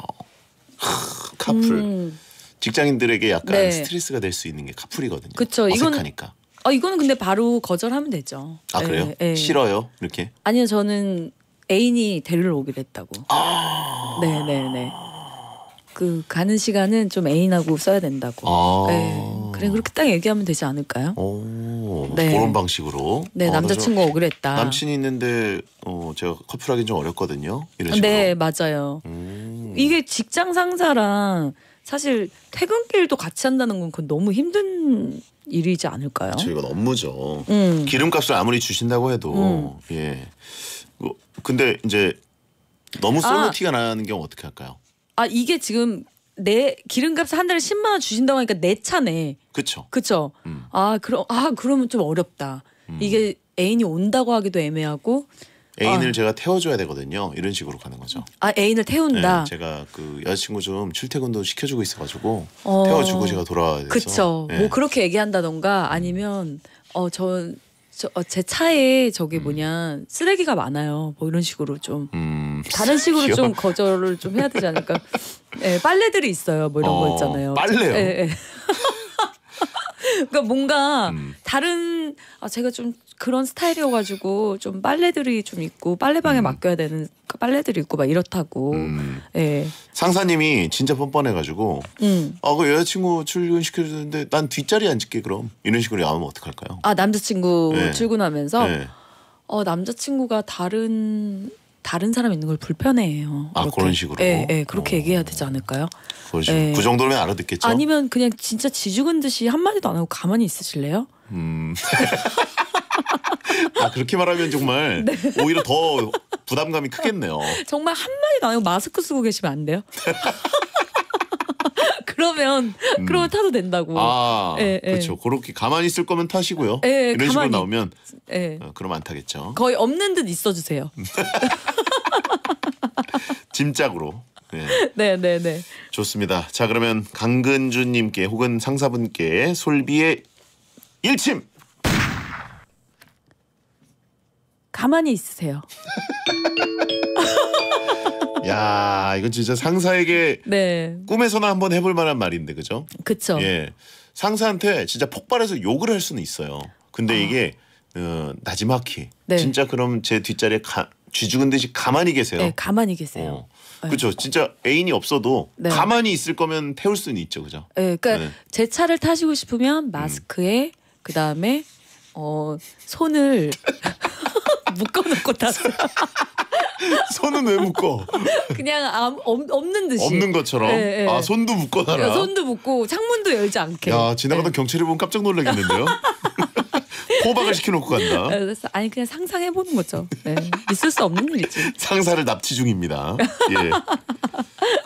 S1: 하, 카풀. 음.
S2: 직장인들에게 약간 네. 스트레스가 될 수 있는 게 카풀이거든요.
S1: 그쵸. 어색하니까. 이거는, 아, 이거는 근데 바로 거절하면 되죠.
S2: 아 그래요? 에, 예, 에. 예. 싫어요? 이렇게?
S1: 아니요. 저는 애인이 데리러 오기로 했다고. 아 네네네. 그 가는 시간은 좀 애인하고 써야 된다고. 아 네. 그래 그렇게 딱 얘기하면 되지 않을까요? 오, 네. 그런
S2: 방식으로. 네 아, 남자친구 오기로 했다. 남친이 있는데 어, 제가 커플하기 좀 어렵거든요.
S1: 이런 네, 식으로. 네 맞아요. 음. 이게 직장 상사랑 사실 퇴근길도 같이 한다는 건 그건 너무 힘든 일이지 않을까요?
S2: 그렇죠, 업무죠. 음. 기름값을 아무리 주신다고 해도 음. 예. 근데 이제
S1: 너무 솔로 아. 티가
S2: 나는 경우 어떻게 할까요?
S1: 아 이게 지금 내 기름값 한 달에 10만 원 주신다고 하니까 내 차네. 그쵸. 그쵸. 음. 아 그럼 아 그러면 좀 어렵다. 음. 이게 애인이 온다고 하기도 애매하고. 애인을
S2: 아. 제가 태워줘야 되거든요. 이런 식으로 가는 거죠.
S1: 아 애인을 태운다. 네,
S2: 제가 그 여자친구 좀 출퇴근도 시켜주고 있어가지고 어. 태워주고 제가 돌아와야 돼서. 그쵸. 뭐 네. 뭐
S1: 그렇게 얘기한다던가 아니면 어전 저, 어, 제 차에 저기 음. 뭐냐 쓰레기가 많아요. 뭐 이런 식으로 좀 음, 다른 식으로 좀 거절을 좀 해야 되지 않을까. 네, 빨래들이 있어요. 뭐 이런 어, 거 있잖아요. 빨래요. 네, 네. 그러니까 뭔가 음. 다른 아 제가 좀 그런 스타일이어가지고 좀 빨래들이 좀 있고 빨래방에 음. 맡겨야 되는 빨래들이 있고 막 이렇다고. 음. 예.
S2: 상사님이 진짜 뻔뻔해가지고 음. 아그 어, 여자친구 출근 시켜주는데 난 뒷자리 앉을게 그럼 이런 식으로 나오면 어떡할까요?
S1: 아 남자친구 네. 출근하면서 네. 어 남자친구가 다른 다른 사람 있는 걸 불편해해요. 아 그런 식으로. 예, 예 그렇게 오. 어. 얘기해야 되지 않을까요? 그렇죠. 예. 그 정도면
S2: 알아듣겠죠. 아니면
S1: 그냥 진짜 지죽은 듯이 한 마디도 안 하고 가만히 있으실래요? 음.
S2: 아, 그렇게 말하면 정말 네. 오히려 더 부담감이 크겠네요.
S1: 정말 한마디도 안 하고 마스크 쓰고 계시면 안 돼요?
S2: 그러면 음. 그러면 타도 된다고. 아, 예, 예, 그렇죠. 그렇게 가만히 있을 거면 타시고요. 예, 이런 가만히, 식으로 나오면 예. 어, 그럼 안 타겠죠.
S1: 거의 없는 듯 있어 주세요.
S2: 짐작으로
S1: 예. 네. 네, 네,
S2: 좋습니다. 자, 그러면 강근주 님께 혹은 상사분께 솔비의
S1: 일침 가만히 있으세요.
S2: 야, 이건 진짜 상사에게 네. 꿈에서나 한번 해볼 만한 말인데, 그죠? 그쵸. 예. 상사한테 진짜 폭발해서 욕을 할 수는 있어요. 근데 아. 이게, 어, 나지막히. 네. 진짜 그럼 제 뒷자리에 가, 쥐죽은 듯이 가만히 계세요. 네,
S1: 가만히 계세요.
S2: 어. 네. 그죠 진짜 애인이 없어도 네. 가만히 있을 거면 태울 수는 있죠, 그죠?
S1: 네, 그러니까 네. 제 차를 타시고 싶으면 마스크에 음. 그 다음에 어 손을 묶어놓고 탔어요. 손은 왜 묶어? 그냥 암, 없, 없는 듯이. 없는 것처럼. 네,
S2: 네. 아 손도 묶어놔라. 예, 손도
S1: 묶고 창문도 열지 않게.
S2: 야 지나가던 네. 경찰이 보면 깜짝 놀라겠는데요. 호박을 시켜놓고 간다.
S1: 아니 그냥 상상해보는 거죠. 네. 있을 수
S2: 없는 일이지. 상사를 납치 중입니다. 예.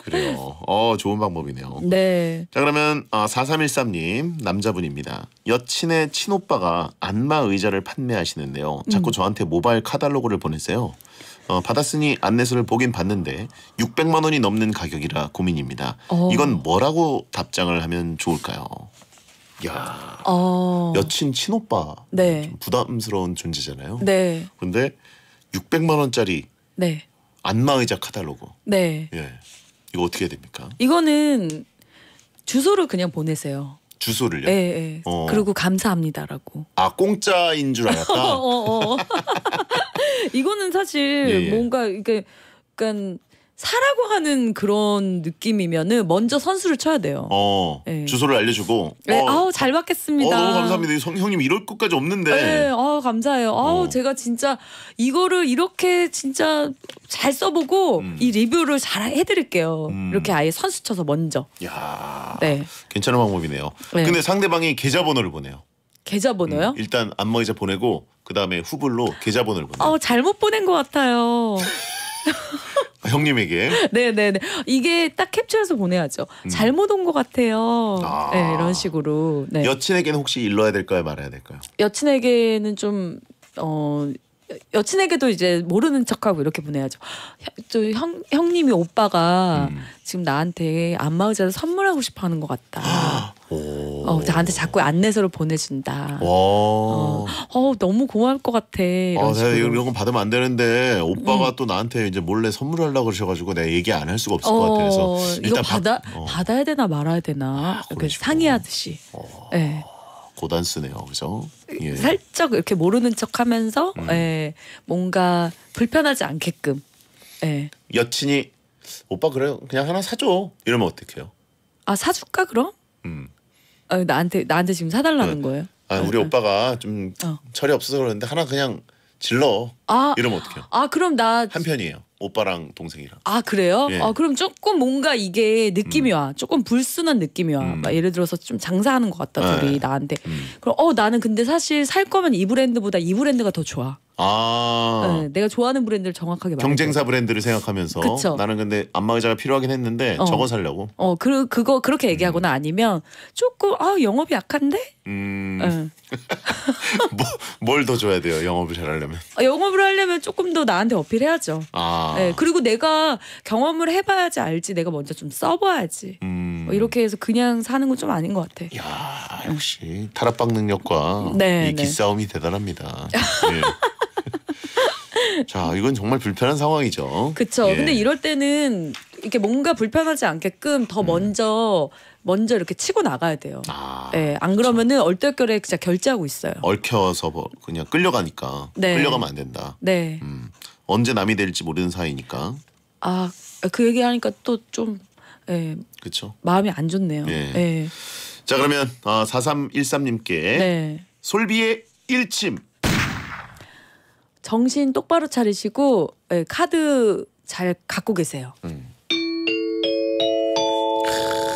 S2: 그래요. 어, 좋은 방법이네요.
S1: 네.
S2: 자, 그러면 어, 아, 4313님 남자분입니다. 여친의 친오빠가 안마 의자를 판매하시는데요. 자꾸 음. 저한테 모바일 카달로그를 보내세요. 어, 받았으니 안내서를 보긴 봤는데 600만 원이 넘는 가격이라 고민입니다. 어. 이건 뭐라고 답장을 하면 좋을까요? 야
S1: 어.
S2: 여친 친오빠 네. 부담스러운 존재잖아요. 네. 근데 600만 원짜리 네. 안마 의자 카달로그. 네. 예. 이거 어떻게 해야 됩니까?
S1: 이거는 주소를 그냥 보내세요.
S2: 주소를요? 예, 예. 어. 그리고
S1: 감사합니다라고.
S2: 아 공짜인 줄 알았다. 어,
S1: 어, 어. 이거는 사실 예, 예. 뭔가 이게 그러니까 사라고 하는 그런 느낌이면은 먼저 선수를 쳐야 돼요.
S2: 어 네. 주소를 알려주고.
S1: 네, 어, 아우 잘 받겠습니다. 어, 감사합니다.
S2: 성, 형님 이럴 것까지 없는데. 네,
S1: 아우 감사해요. 아우 어. 제가 진짜 이거를 이렇게 진짜 잘 써보고 음. 이 리뷰를 잘 해드릴게요. 음. 이렇게 아예 선수 쳐서 먼저. 야, 네,
S2: 괜찮은 방법이네요. 네. 근데 상대방이 계좌번호를 보내요.
S1: 계좌번호요?
S2: 음, 일단 안마의자 보내고 그 다음에 후불로 계좌번호를
S1: 보내요. 어, 잘못 보낸 것 같아요.
S2: 아, 형님에게.
S1: 네네네. 이게 딱 캡처해서 보내야죠. 음. 잘못 온 것 같아요. 아. 네, 이런 식으로. 네.
S2: 여친에게는 혹시 일러야 될까요, 말아야 될까요?
S1: 여친에게는 좀 어. 여친에게도 이제 모르는 척하고 이렇게 보내야죠. 저 형, 형님이 오빠가 음. 지금 나한테 안마의자를 선물하고 싶어 하는 것 같다. 아. 어, 저한테 자꾸 안내서를 보내준다.
S2: 어,
S1: 어, 너무 고마울 것 같아. 이런 아, 내가 이런
S2: 건 받으면 안 되는데 오빠가 음. 또 나한테 이제 몰래 선물하려고 그러셔가지고 내가 얘기 안 할 수가 없을 어, 것 같아. 서 어, 일단 받아
S1: 받, 어. 받아야 되나 말아야 되나 아, 이렇게 상의하듯이. 네. 어. 예.
S2: 고단쓰네요, 그죠? 예.
S1: 살짝 이렇게 모르는 척하면서 음. 예, 뭔가 불편하지 않게끔. 예.
S2: 여친이 오빠 그래 그냥 하나 사줘 이러면 어떡해요?
S1: 아 사줄까 그럼? 음. 아, 나한테 나한테 지금 사달라는 그러니까. 거예요?
S2: 아 우리 아, 오빠가 좀 어. 철이 없어서 그러는데 하나 그냥 질러 아, 이러면 어떡해요?
S1: 아 그럼 나 한편이에요
S2: 오빠랑 동생이랑
S1: 아 그래요? 예. 아 그럼 조금 뭔가 이게 느낌이 음. 와 조금 불순한 느낌이 와 음. 예를 들어서 좀 장사하는 것 같다 둘이 아, 나한테 음. 그럼 어 나는 근데 사실 살 거면 이 브랜드보다 이 브랜드가 더 좋아
S2: 아. 네,
S1: 내가 좋아하는 브랜드를 정확하게 말해. 경쟁사
S2: 브랜드를 생각하면서 그쵸. 나는 근데 안마 의자가 필요하긴 했는데 어. 저거 살려고.
S1: 어, 그 그거 그렇게 얘기하거나 음. 아니면 조금 아 영업이 약한데. 음. 네.
S2: 뭐, 뭘더 줘야 돼요 영업을 잘하려면?
S1: 아, 영업을 하려면 조금 더 나한테 어필해야죠. 아. 네, 그리고 내가 경험을 해봐야지 알지. 내가 먼저 좀 써봐야지. 음. 뭐 이렇게 해서 그냥 사는 건 좀 아닌 것 같아. 야
S2: 역시 타락방 능력과 네, 이 네. 기싸움이 대단합니다. 예. 자, 이건 정말 불편한 상황이죠. 그렇죠. 예. 근데
S1: 이럴 때는 이렇게 뭔가 불편하지 않게끔 더 음. 먼저 먼저 이렇게 치고 나가야 돼요. 아, 예, 안 그러면은 얼떨결에 진짜 결제하고 있어요.
S2: 얽혀서 뭐 그냥 끌려가니까 네. 끌려가면 안 된다.
S1: 네. 음,
S2: 언제 남이 될지 모르는 사이니까.
S1: 아, 그 얘기 하니까 또 좀 예, 그렇죠. 마음이 안 좋네요. 예. 예.
S2: 자, 그러면 어, 아, 4313님께 네. 솔비의 1침
S1: 정신 똑바로 차리시고 예, 카드 잘 갖고 계세요. 음.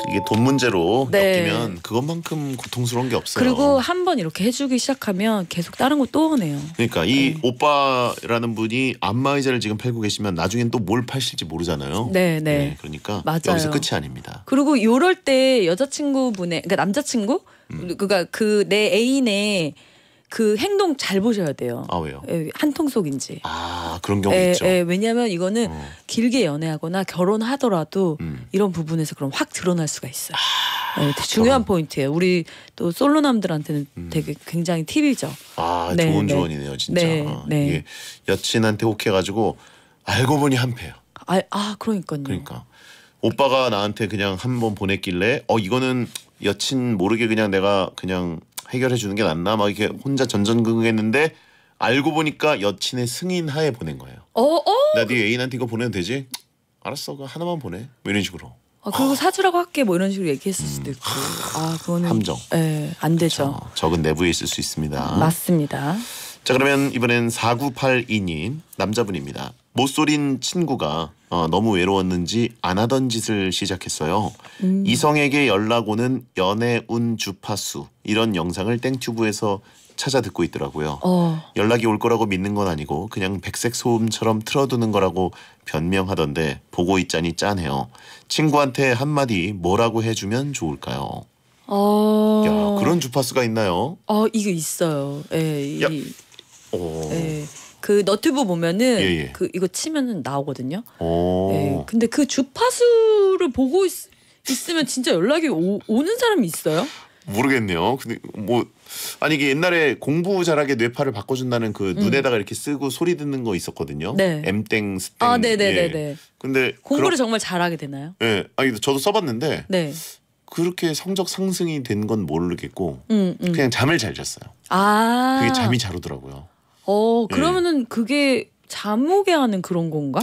S2: 이게 돈 문제로 네. 엮이면 그것만큼 고통스러운 게 없어요. 그리고
S1: 한 번 이렇게 해주기 시작하면 계속 다른 거 또 오네요.
S2: 그러니까 이 네. 오빠라는 분이 안마의자를 지금 팔고 계시면 나중엔 또뭘 파실지 모르잖아요. 네, 네. 네 그러니까 맞아요. 여기서 끝이 아닙니다.
S1: 그리고 이럴 때 여자친구분의 그러니까 남자친구 음. 그니까 그 내 애인의 그 행동 잘 보셔야 돼요. 아 왜요? 예, 한통 속인지. 아
S2: 그런 경우 예, 있죠. 예,
S1: 왜냐하면 이거는 어. 길게 연애하거나 결혼하더라도 음. 이런 부분에서 그럼 확 드러날 수가 있어요. 아, 예, 중요한 포인트예요. 우리 또 솔로남들한테는 음. 되게 굉장히 팁이죠.
S2: 아 네, 좋은 네. 조언이네요, 진짜. 네, 아, 네. 이게 여친한테 혹해가지고 알고 보니 한패요.
S1: 아, 아 그러니까요.
S2: 그러니까 오빠가 나한테 그냥 한번 보냈길래 어 이거는 여친 모르게 그냥 내가 그냥 해결해 주는 게 낫나 막 이렇게 혼자 전전긍긍했는데 알고 보니까 여친의 승인 하에 보낸 거예요. 어, 어. 나네 애인한테 이거 보내도 되지? 알았어, 그 하나만 보내. 뭐 이런 식으로.
S1: 아, 그리 사주라고 할게 뭐 이런 식으로 얘기했을 음. 수도 있고. 아, 그거는 함정. 예, 안 되죠. 자,
S2: 그렇죠. 적은 내부에 있을 수 있습니다.
S1: 맞습니다.
S2: 자, 그러면 이번엔 4982님 남자분입니다. 못 소린 친구가 어, 너무 외로웠는지 안 하던 짓을 시작했어요. 음. 이성에게 연락 오는 연애 운 주파수 이런 영상을 땡튜브에서 찾아 듣고 있더라고요. 어. 연락이 올 거라고 믿는 건 아니고 그냥 백색 소음처럼 틀어두는 거라고 변명하던데 보고 있자니 짠해요. 친구한테 한마디 뭐라고 해주면 좋을까요?
S1: 어. 야, 그런
S2: 주파수가 있나요?
S1: 어, 이거 있어요. 예. 이... 야. 오. 예. 그 너튜브 보면은 예, 예. 그 이거 치면은 나오거든요. 오. 네. 근데 그 주파수를 보고 있, 있으면 진짜 연락이 오, 오는 사람이 있어요?
S2: 모르겠네요. 근데 뭐 아니 이게 옛날에 공부 잘하게 뇌파를 바꿔준다는 그 음. 눈에다가 이렇게 쓰고 소리 듣는 거 있었거든요. 네. 엠땡 스땡. 아 네 네네네. 네, 네, 예. 네. 근데 공부를 그러...
S1: 정말 잘하게 되나요?
S2: 예. 아니 저도 써봤는데. 네. 그렇게 성적 상승이 된 건 모르겠고 음, 음. 그냥 잠을 잘 잤어요.
S1: 아 그게 잠이
S2: 잘 오더라고요.
S1: 어 예. 그러면은 예. 그게 잠오게 하는 그런 건가?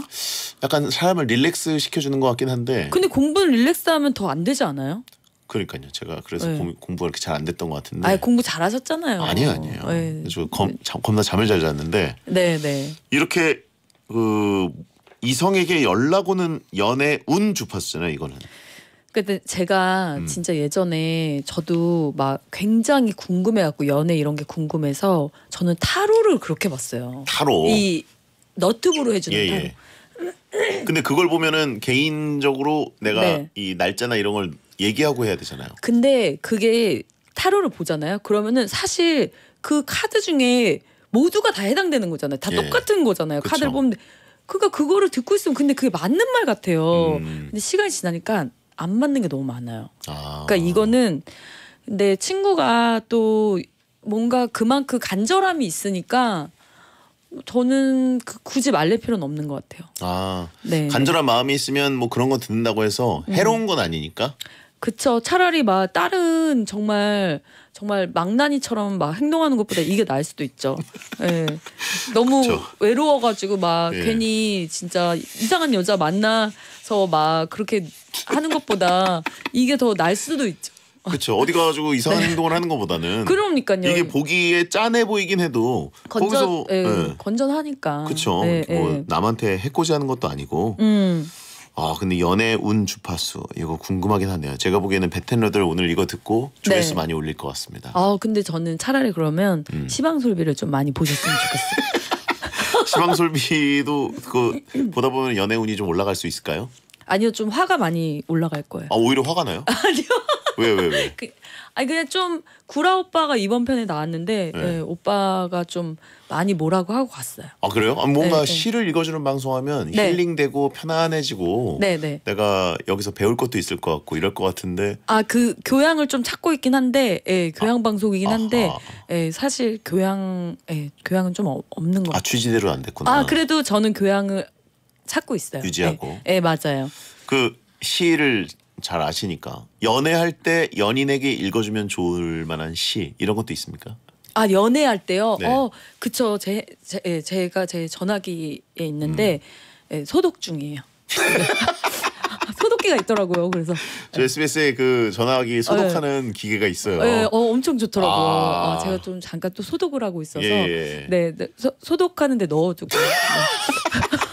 S2: 약간 사람을 릴렉스 시켜주는 것 같긴 한데. 근데
S1: 공부는 릴렉스하면 더 안 되지 않아요?
S2: 그러니까요. 제가 그래서 네. 공부가 그렇게 잘 안 됐던 것 같은데. 아
S1: 공부 잘하셨잖아요. 아니요, 아니요 네.
S2: 저 검, 잠, 겁나 잠을 잘 잤는데.
S1: 네, 네.
S2: 이렇게 그 이성에게 연락 오는 연애 운 주파수잖아요. 이거는.
S1: 근데 제가 음. 진짜 예전에 저도 막 굉장히 궁금해갖고 연애 이런 게 궁금해서 저는 타로를 그렇게 봤어요. 타로. 이 너튜브로 해주는 예, 타로.
S2: 예. 근데 그걸 보면은 개인적으로 내가 네. 이 날짜나 이런 걸 얘기하고 해야 되잖아요.
S1: 근데 그게 타로를 보잖아요. 그러면은 사실 그 카드 중에 모두가 다 해당되는 거잖아요. 다 예. 똑같은 거잖아요. 그쵸. 카드를 보면 그니까 그거를 듣고 있으면 근데 그게 맞는 말 같아요. 음. 근데 시간이 지나니까 안 맞는 게 너무 많아요. 아. 그러니까 이거는 내 친구가 또 뭔가 그만큼 그 간절함이 있으니까 저는 그 굳이 말릴 필요는 없는 것 같아요.
S2: 아, 네. 간절한 마음이 있으면 뭐 그런 거 듣는다고 해서 음. 해로운 건 아니니까.
S1: 그쵸. 차라리 막 다른 정말 정말 망나니처럼 막 행동하는 것보다 이게 나을 수도 있죠. 예. 너무 그렇 외로워가지고 막 예. 괜히 진짜 이상한 여자 만나서 막 그렇게 하는 것보다 이게 더 나을 수도 있죠.
S2: 그렇죠. 어디 가가지고 이상한 네. 행동을 하는 것보다는 그러니까요. 이게 보기에 짠해 보이긴 해도 건전, 거기서 예, 예.
S1: 건전하니까. 그렇죠. 뭐 예.
S2: 남한테 해코지하는 것도 아니고. 음. 아 근데 연애 운 주파수 이거 궁금하긴 하네요. 제가 보기에는 베텐러들 오늘 이거 듣고 조회수 네. 많이 올릴 것 같습니다.
S1: 아 근데 저는 차라리 그러면 음. 시방솔비를 좀 많이 보셨으면
S2: 좋겠어요. 시방솔비도 그 보다 보면 연애 운이 좀 올라갈 수 있을까요?
S1: 아니요 좀 화가 많이 올라갈 거예요.
S2: 아 오히려 화가 나요? 아니요. 왜왜 왜? 왜, 왜?
S1: 그, 아니 그냥 좀 구라 오빠가 이번 편에 나왔는데 네. 네, 오빠가 좀 많이 뭐라고 하고 갔어요.
S2: 아 그래요? 아, 뭔가 네, 네. 시를 읽어주는 방송하면 네. 힐링되고 편안해지고 네, 내가 여기서 배울 것도 있을 것 같고 이럴 것 같은데.
S1: 아 그 교양을 좀 찾고 있긴 한데, 예, 교양 아, 방송이긴 한데, 예, 사실 교양, 예, 교양은 좀 없는 것 아, 같아요. 아
S2: 취지대로 안 됐구나. 아
S1: 그래도 저는 교양을 찾고 있어요. 유지하고. 예, 예 맞아요.
S2: 그 시를 잘 아시니까 연애할 때 연인에게 읽어주면 좋을 만한 시 이런 것도 있습니까?
S1: 아 연애할 때요. 네. 어 그쵸. 제, 제 예, 제가 제 전화기에 있는데 음. 예, 소독 중이에요. 아, 소독기가 있더라고요. 그래서
S2: 저 SBS에 그 전화기 소독하는 네. 기계가 있어요. 네, 어, 엄청 좋더라고요. 아. 아, 제가
S1: 좀 잠깐 또 소독을 하고 있어서 예, 예. 네, 네, 소, 독하는데 넣어두고.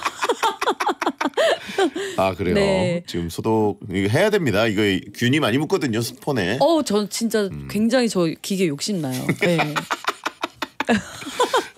S2: 아 그래요. 네. 지금 소독 이거 해야 됩니다. 이거 균이 많이 묻거든요 스폰에. 어,
S1: 전 진짜 음. 굉장히 저 기계 욕심 나요. 네.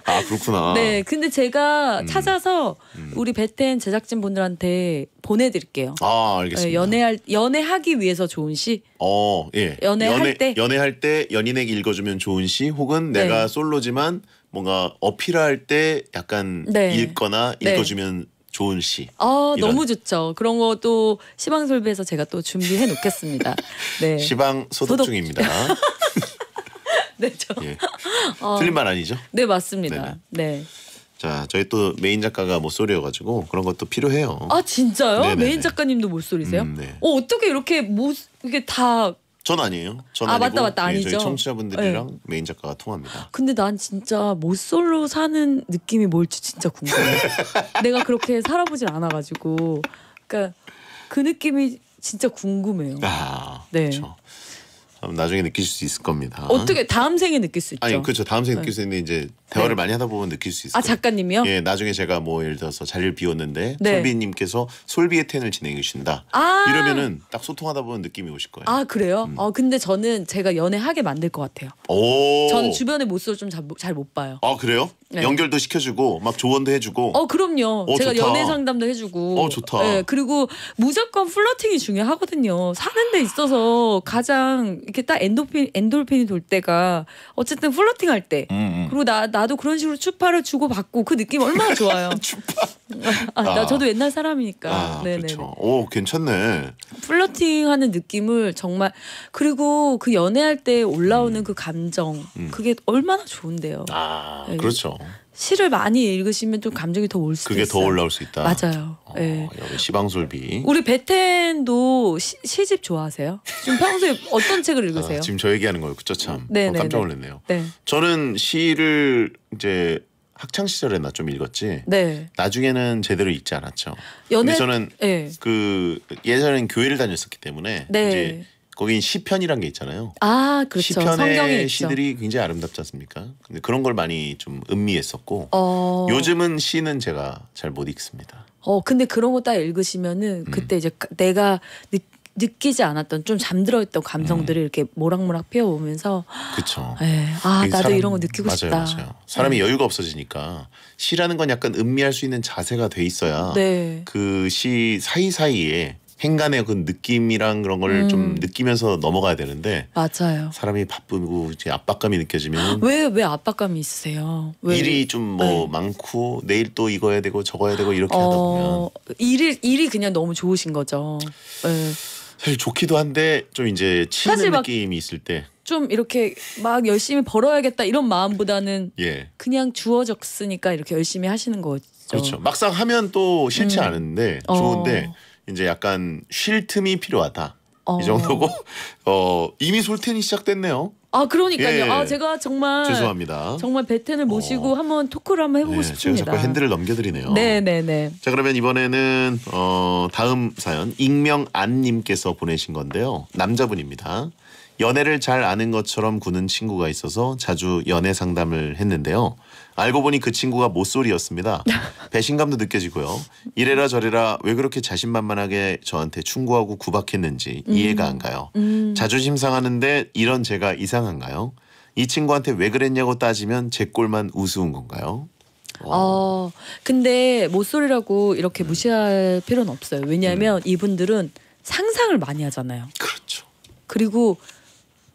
S2: 아 그렇구나. 네,
S1: 근데 제가 음. 찾아서 음. 우리 베텐 제작진 분들한테 보내드릴게요.
S2: 아 알겠습니다. 네,
S1: 연애할 연애하기 위해서 좋은 시.
S2: 어, 예. 연애할 연애, 때 연애할 때 연인에게 읽어주면 좋은 시, 혹은 네. 내가 솔로지만 뭔가 어필할 때 약간 네. 읽거나 네. 읽어주면. 좋은 시.
S1: 아 이런. 너무 좋죠. 그런 것도 시방 솔비에서 제가 또 준비해 놓겠습니다. 네.
S2: 시방 소독, 소독. 중입니다.
S1: 네, 저. 예. 어. 틀린 말 아니죠? 네, 맞습니다. 네네. 네.
S2: 자, 저희 또 메인 작가가 모소리여가지고 그런 것도 필요해요.
S1: 아 진짜요? 네네네. 메인 작가님도 모소리세요 음, 네. 어 어떻게 이렇게 모 이게 다
S2: 전 아니에요. 전 아, 아니고 맞다, 맞다, 아니죠. 저희 청취자분들이랑 네. 메인 작가가 통합니다.
S1: 근데 난 진짜 모쏠로 사는 느낌이 뭘지 진짜 궁금해. 내가 그렇게 살아보질 않아가지고, 그러니까 그 느낌이 진짜 궁금해요.
S2: 아, 네. 그렇 나중에 느낄 수 있을 겁니다. 어떻게
S1: 다음 생에 느낄 수 있죠. 아니 그렇죠.
S2: 다음 생에 네. 느낄 수 네. 있는데 이제 대화를 많이 하다 보면 느낄 수 있어요. 아
S1: 작가님이요? 예,
S2: 나중에 제가 뭐 예를 들어서 자리를 비웠는데 네. 솔비님께서 솔비의 텐을 진행해 주신다.
S1: 아 이러면은
S2: 딱 소통하다 보면 느낌이 오실
S1: 거예요. 아 그래요? 음. 어 근데 저는 제가 연애하게 만들 것 같아요.
S2: 오. 전
S1: 주변의 모습을 좀 잘 못 봐요.
S2: 아 그래요? 네. 연결도 시켜주고 막 조언도 해주고. 어
S1: 그럼요. 어, 제가 좋다. 연애 상담도 해주고. 어 좋다. 네, 그리고 무조건 플러팅이 중요하거든요. 사는 데 있어서 가장 이렇게 딱 엔도핀 엔돌핀이 돌 때가 어쨌든 플러팅할 때. 음, 음. 그리고 나, 나 나도 그런 식으로 추파를 주고 받고 그 느낌 얼마나 좋아요. 추파. 아, 나 아. 저도 옛날 사람이니까. 아, 네네. 그렇죠.
S2: 오 괜찮네.
S1: 플러팅하는 느낌을 정말 그리고 그 연애할 때 올라오는 음. 그 감정 음. 그게 얼마나 좋은데요. 아 네. 그렇죠. 시를 많이 읽으시면 좀 감정이 더 올 수도 그게 있어요. 더 올라올 수 있다. 맞아요. 어, 네.
S2: 여기 시방솔비.
S1: 우리 베텐도 시, 집 좋아하세요? 지금 평소에 어떤 책을 아, 읽으세요? 아, 지금
S2: 저 얘기하는 거였죠 참. 네, 어, 깜짝 놀랐네요. 네. 저는 시를 이제 학창 시절에 나좀 읽었지. 네. 나중에는 제대로 읽지 않았죠. 연애... 근데 저는 네. 그 예전엔 교회를 다녔었기 때문에 네. 이제 거긴 시편이란 게 있잖아요.
S1: 아 그렇죠. 시편의 시들이
S2: 굉장히 아름답지 않습니까? 근데 그런 걸 많이 좀 음미했었고 어... 요즘은 시는 제가 잘 못 읽습니다.
S1: 어 근데 그런 거딱 읽으시면은 음. 그때 이제 내가 느, 느끼지 않았던 좀 잠들어 있던 감성들을 음. 이렇게 모락모락 피어오면서 그쵸. 네. 아 그 나도 사람, 이런 거 느끼고 맞아요, 싶다. 맞아요. 사람이 네.
S2: 여유가 없어지니까 시라는 건 약간 음미할 수 있는 자세가 돼 있어야 네. 그시 사이 사이에 행간의 그 느낌이랑 그런 걸좀 음. 느끼면서 넘어가야 되는데 맞아요. 사람이 바쁘고 이제 압박감이 느껴지면
S1: 왜 왜 압박감이 있으세요? 왜? 일이
S2: 좀뭐 네. 많고 내일 또 이거 해야 되고 저거 해야 되고 이렇게 어, 하다
S1: 보면 일이 일이 그냥 너무 좋으신 거죠.
S2: 네. 사실 좋기도 한데 좀 이제 치는 느낌이 있을 때.
S1: 좀 이렇게 막 열심히 벌어야겠다 이런 마음보다는 예. 그냥 주어졌으니까 이렇게 열심히 하시는 거죠.
S2: 그렇죠. 막상 하면 또 싫지 음. 않은데 어. 좋은데 어. 이제 약간 쉴 틈이 필요하다. 어. 이 정도고 어 이미 솔텐이 시작됐네요.
S1: 아 그러니까요. 예. 아 제가 정말 죄송합니다. 정말 베텐을 어. 모시고 어. 한번 토크를 한번 해보고 예, 싶습니다. 제가 자꾸
S2: 핸들을 넘겨드리네요.
S1: 네네네. 네, 네. 자
S2: 그러면 이번에는 어 다음 사연 익명 안님께서 보내신 건데요. 남자분입니다. 연애를 잘 아는 것처럼 구는 친구가 있어서 자주 연애 상담을 했는데요. 알고 보니 그 친구가 모쏠이었습니다. 배신감도 느껴지고요. 이래라 저래라 왜 그렇게 자신만만하게 저한테 충고하고 구박했는지 음. 이해가 안 가요. 음. 자존심 상하는데 이런 제가 이상한가요? 이 친구한테 왜 그랬냐고 따지면 제 꼴만 우스운 건가요?
S1: 어, 근데 모쏠이라고 이렇게 음. 무시할 필요는 없어요. 왜냐하면 음. 이분들은 상상을 많이 하잖아요. 그렇죠. 그리고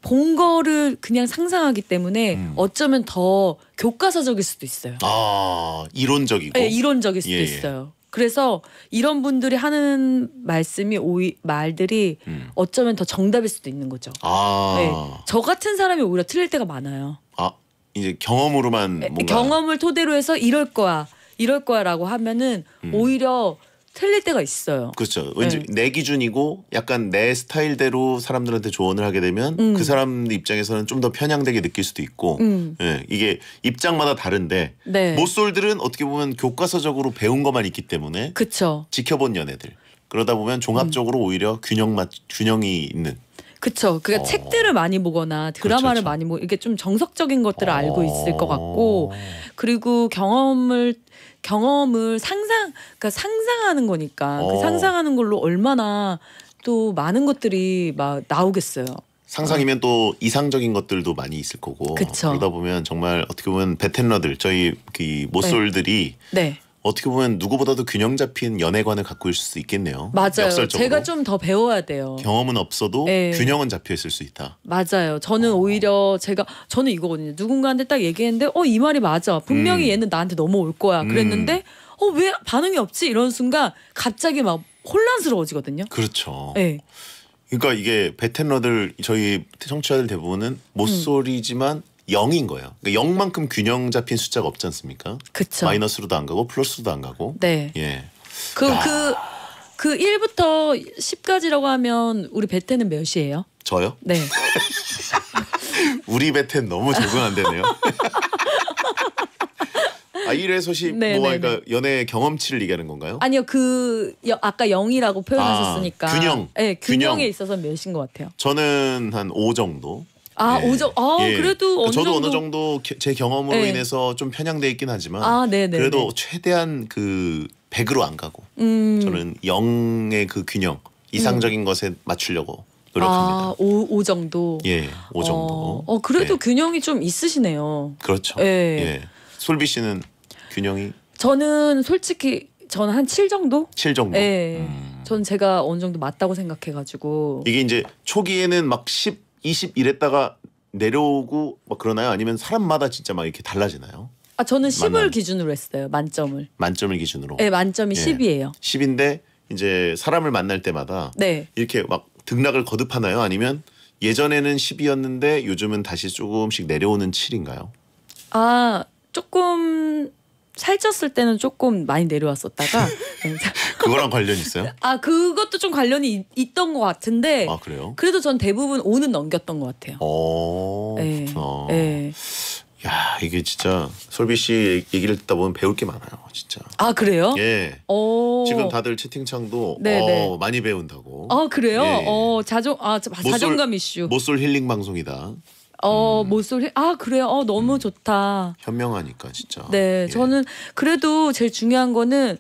S1: 본 거를 그냥 상상하기 때문에 음. 어쩌면 더 교과서적일 수도 있어요.
S2: 아 이론적이고. 네, 이론적일 수도 예, 예. 있어요.
S1: 그래서 이런 분들이 하는 말씀이 오이 말들이 음. 어쩌면 더 정답일 수도 있는 거죠. 아. 네, 저 같은 사람이 오히려 틀릴 때가 많아요.
S2: 아 이제 경험으로만 네, 뭔가...
S1: 경험을 토대로 해서 이럴 거야, 이럴 거야라고 하면은 음. 오히려 틀릴 때가 있어요.
S2: 그렇죠. 왠지 네. 내 기준이고 약간 내 스타일대로 사람들한테 조언을 하게 되면 음. 그 사람 입장에서는 좀 더 편향되게 느낄 수도 있고 음. 예, 이게 입장마다 다른데 네. 모쏠들은 어떻게 보면 교과서적으로 배운 것만 있기 때문에 그쵸. 지켜본 연애들 그러다 보면 종합적으로 음. 오히려 균형 맞 균형이 있는
S1: 그쵸. 그러니까 어. 책들을 많이 보거나 드라마를 그렇 그렇죠. 많이 보 뭐 이게 좀 정석적인 것들을 어. 알고 있을 것 같고 어. 그리고 경험을 경험을 상상 그러니까 상상하는 거니까 그 어. 그 상상하는 걸로 얼마나 또 많은 것들이 막 나오겠어요. 상상이면
S2: 또 이상적인 것들도 많이 있을 거고 그쵸. 그러다 보면 정말 어떻게 보면 베텐러들 저희 그 모쏠들이 네. 네. 어떻게 보면 누구보다도 균형 잡힌 연애관을 갖고 있을 수 있겠네요. 맞아요. 역설적으로. 제가
S1: 좀 더 배워야 돼요.
S2: 경험은 없어도
S1: 네. 균형은
S2: 잡혀 있을 수 있다.
S1: 맞아요. 저는 어. 오히려 제가 저는 이거거든요. 누군가한테 딱 얘기했는데 어 이 말이 맞아. 분명히 음. 얘는 나한테 넘어올 거야. 음. 그랬는데 음. 어, 어왜 반응이 없지? 이런 순간 갑자기 막 혼란스러워지거든요.
S2: 그렇죠. 네. 그러니까 이게 베텐러들 저희 청취자들 대부분은 모소리지만 음. 영인 거예요. 그러니까 0만큼 균형 잡힌 숫자가 없지 않습니까? 그쵸. 마이너스로도 안 가고 플러스로도 안 가고. 네. 예.
S1: 그럼 그, 그 1부터 10까지라고 하면 우리 배때는 몇이에요? 저요? 네.
S2: 우리 배텐 너무 적응 안 되네요. 아, 1에서 10, 뭐 네, 뭐, 그러니까 네. 연애 경험치를 얘기하는 건가요?
S1: 아니요, 그, 여, 아까 0이라고 아, 표현하셨으니까. 아, 균형. 네, 균형 균형. 있어서 몇인 것 같아요?
S2: 저는 한5 정도.
S1: 아 예. 오정. 아 예. 그래도 그러니까 어느 저도 정도... 어느
S2: 정도 제 경험으로 예. 인해서 좀 편향돼 있긴 하지만 아, 네, 네, 그래도 네. 최대한 그 100으로 안 가고
S1: 음. 저는
S2: 0의 그 균형 이상적인 음. 것에 맞추려고
S1: 노력합니다. 아, 5, 정도. 예, 5 어, 정도. 어, 어 그래도 예. 균형이 좀 있으시네요.
S2: 그렇죠. 예. 예. 솔비 씨는 균형이
S1: 저는 솔직히 저는 한7 정도? 7 정도. 예. 음. 전 제가 어느 정도 맞다고 생각해 가지고
S2: 이게 이제 초기에는 막 10, 20 이랬다가 내려오고 막 그러나요? 아니면 사람마다 진짜 막 이렇게 달라지나요?
S1: 아 저는 10을 만남. 기준으로 했어요. 만점을.
S2: 만점을 기준으로. 네,
S1: 만점이 예. 10이에요.
S2: 10인데 이제 사람을 만날 때마다 네. 이렇게 막 등락을 거듭하나요? 아니면 예전에는 10이었는데 요즘은 다시 조금씩 내려오는 7인가요?
S1: 아, 조금 살쪘을 때는 조금 많이 내려왔었다가
S2: 그거랑 관련 있어요?
S1: 아 그것도 좀 관련이 있, 던것 같은데 아 그래요? 그래도 전 대부분 오는 넘겼던 것 같아요.
S2: 어, 네. 그렇구나. 네. 야 이게 진짜 솔비 씨 얘기를 듣다 보면 배울 게 많아요, 진짜. 아 그래요? 예.
S1: 오. 어. 지금
S2: 다들 채팅창도 네, 어, 네. 많이 배운다고.
S1: 아 그래요? 예, 예. 어 자존 아 자, 모쏠,
S2: 이슈. 모쏠 힐링 방송이다.
S1: 어 음. 목소리 아 그래요 어 너무 음. 좋다
S2: 현명하니까 진짜
S1: 네 예. 저는 그래도 제일 중요한 거는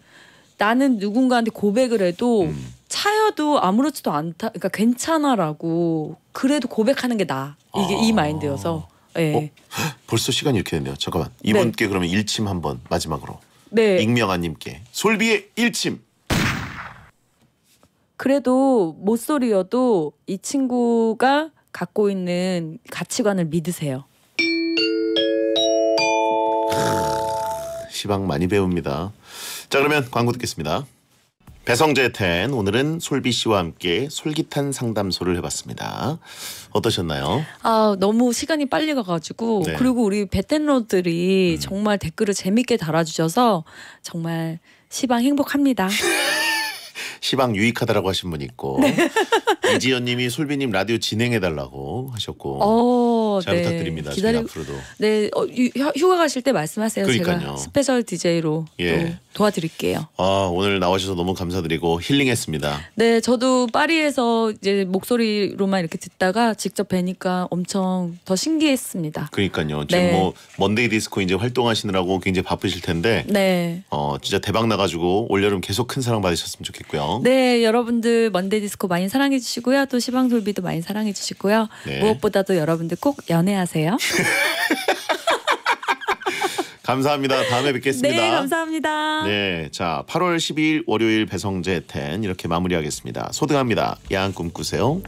S1: 나는 누군가한테 고백을 해도 음. 차여도 아무렇지도 않다 그니까 괜찮아라고 그래도 고백하는 게 나 이게 아. 이 마인드여서 예 어?
S2: 벌써 시간이 이렇게 됐네요 잠깐만 이번 네. 그러면 일침 한번 마지막으로 네 익명아님께 솔비의 일침
S1: 그래도 모쏠이어도 이 친구가 갖고 있는 가치관을 믿으세요.
S2: 시방 많이 배웁니다. 자 그러면 광고 듣겠습니다. 배성재 텐 오늘은 솔비 씨와 함께 솔깃한 상담소를 해봤습니다. 어떠셨나요?
S1: 아 너무 시간이 빨리 가가지고 네. 그리고 우리 베텐러들이 음. 정말 댓글을 재밌게 달아주셔서 정말 시방 행복합니다.
S2: 시방 유익하다라고 하신 분 있고 네. 이지연님이 솔비님 라디오 진행해달라고 하셨고. 오. 어. 잘 네. 부탁드립니다. 기다리... 앞으로도.
S1: 네, 어, 휴가 가실 때 말씀하세요. 그러니까요. 제가 스페셜 DJ로 예. 도와드릴게요.
S2: 아, 오늘 나와주셔서 너무 감사드리고 힐링했습니다.
S1: 네, 저도 파리에서 이제 목소리로만 이렇게 듣다가 직접 뵈니까 엄청 더 신기했습니다.
S2: 그러니까요. 지금 네. 뭐 먼데이 디스코 이제 활동하시느라고 굉장히 바쁘실 텐데 네. 어, 진짜 대박 나가지고 올여름 계속 큰 사랑 받으셨으면 좋겠고요.
S1: 네, 여러분들 먼데이 디스코 많이 사랑해 주시고요. 또 시방 돌비도 많이 사랑해 주시고요. 네. 무엇보다도 여러분들 꼭 연애하세요?
S2: 감사합니다. 다음에 뵙겠습니다. 네, 감사합니다. 네, 자 8월 12일 월요일 배성재 텐 이렇게 마무리하겠습니다. 소등합니다. 야한 꿈꾸세요.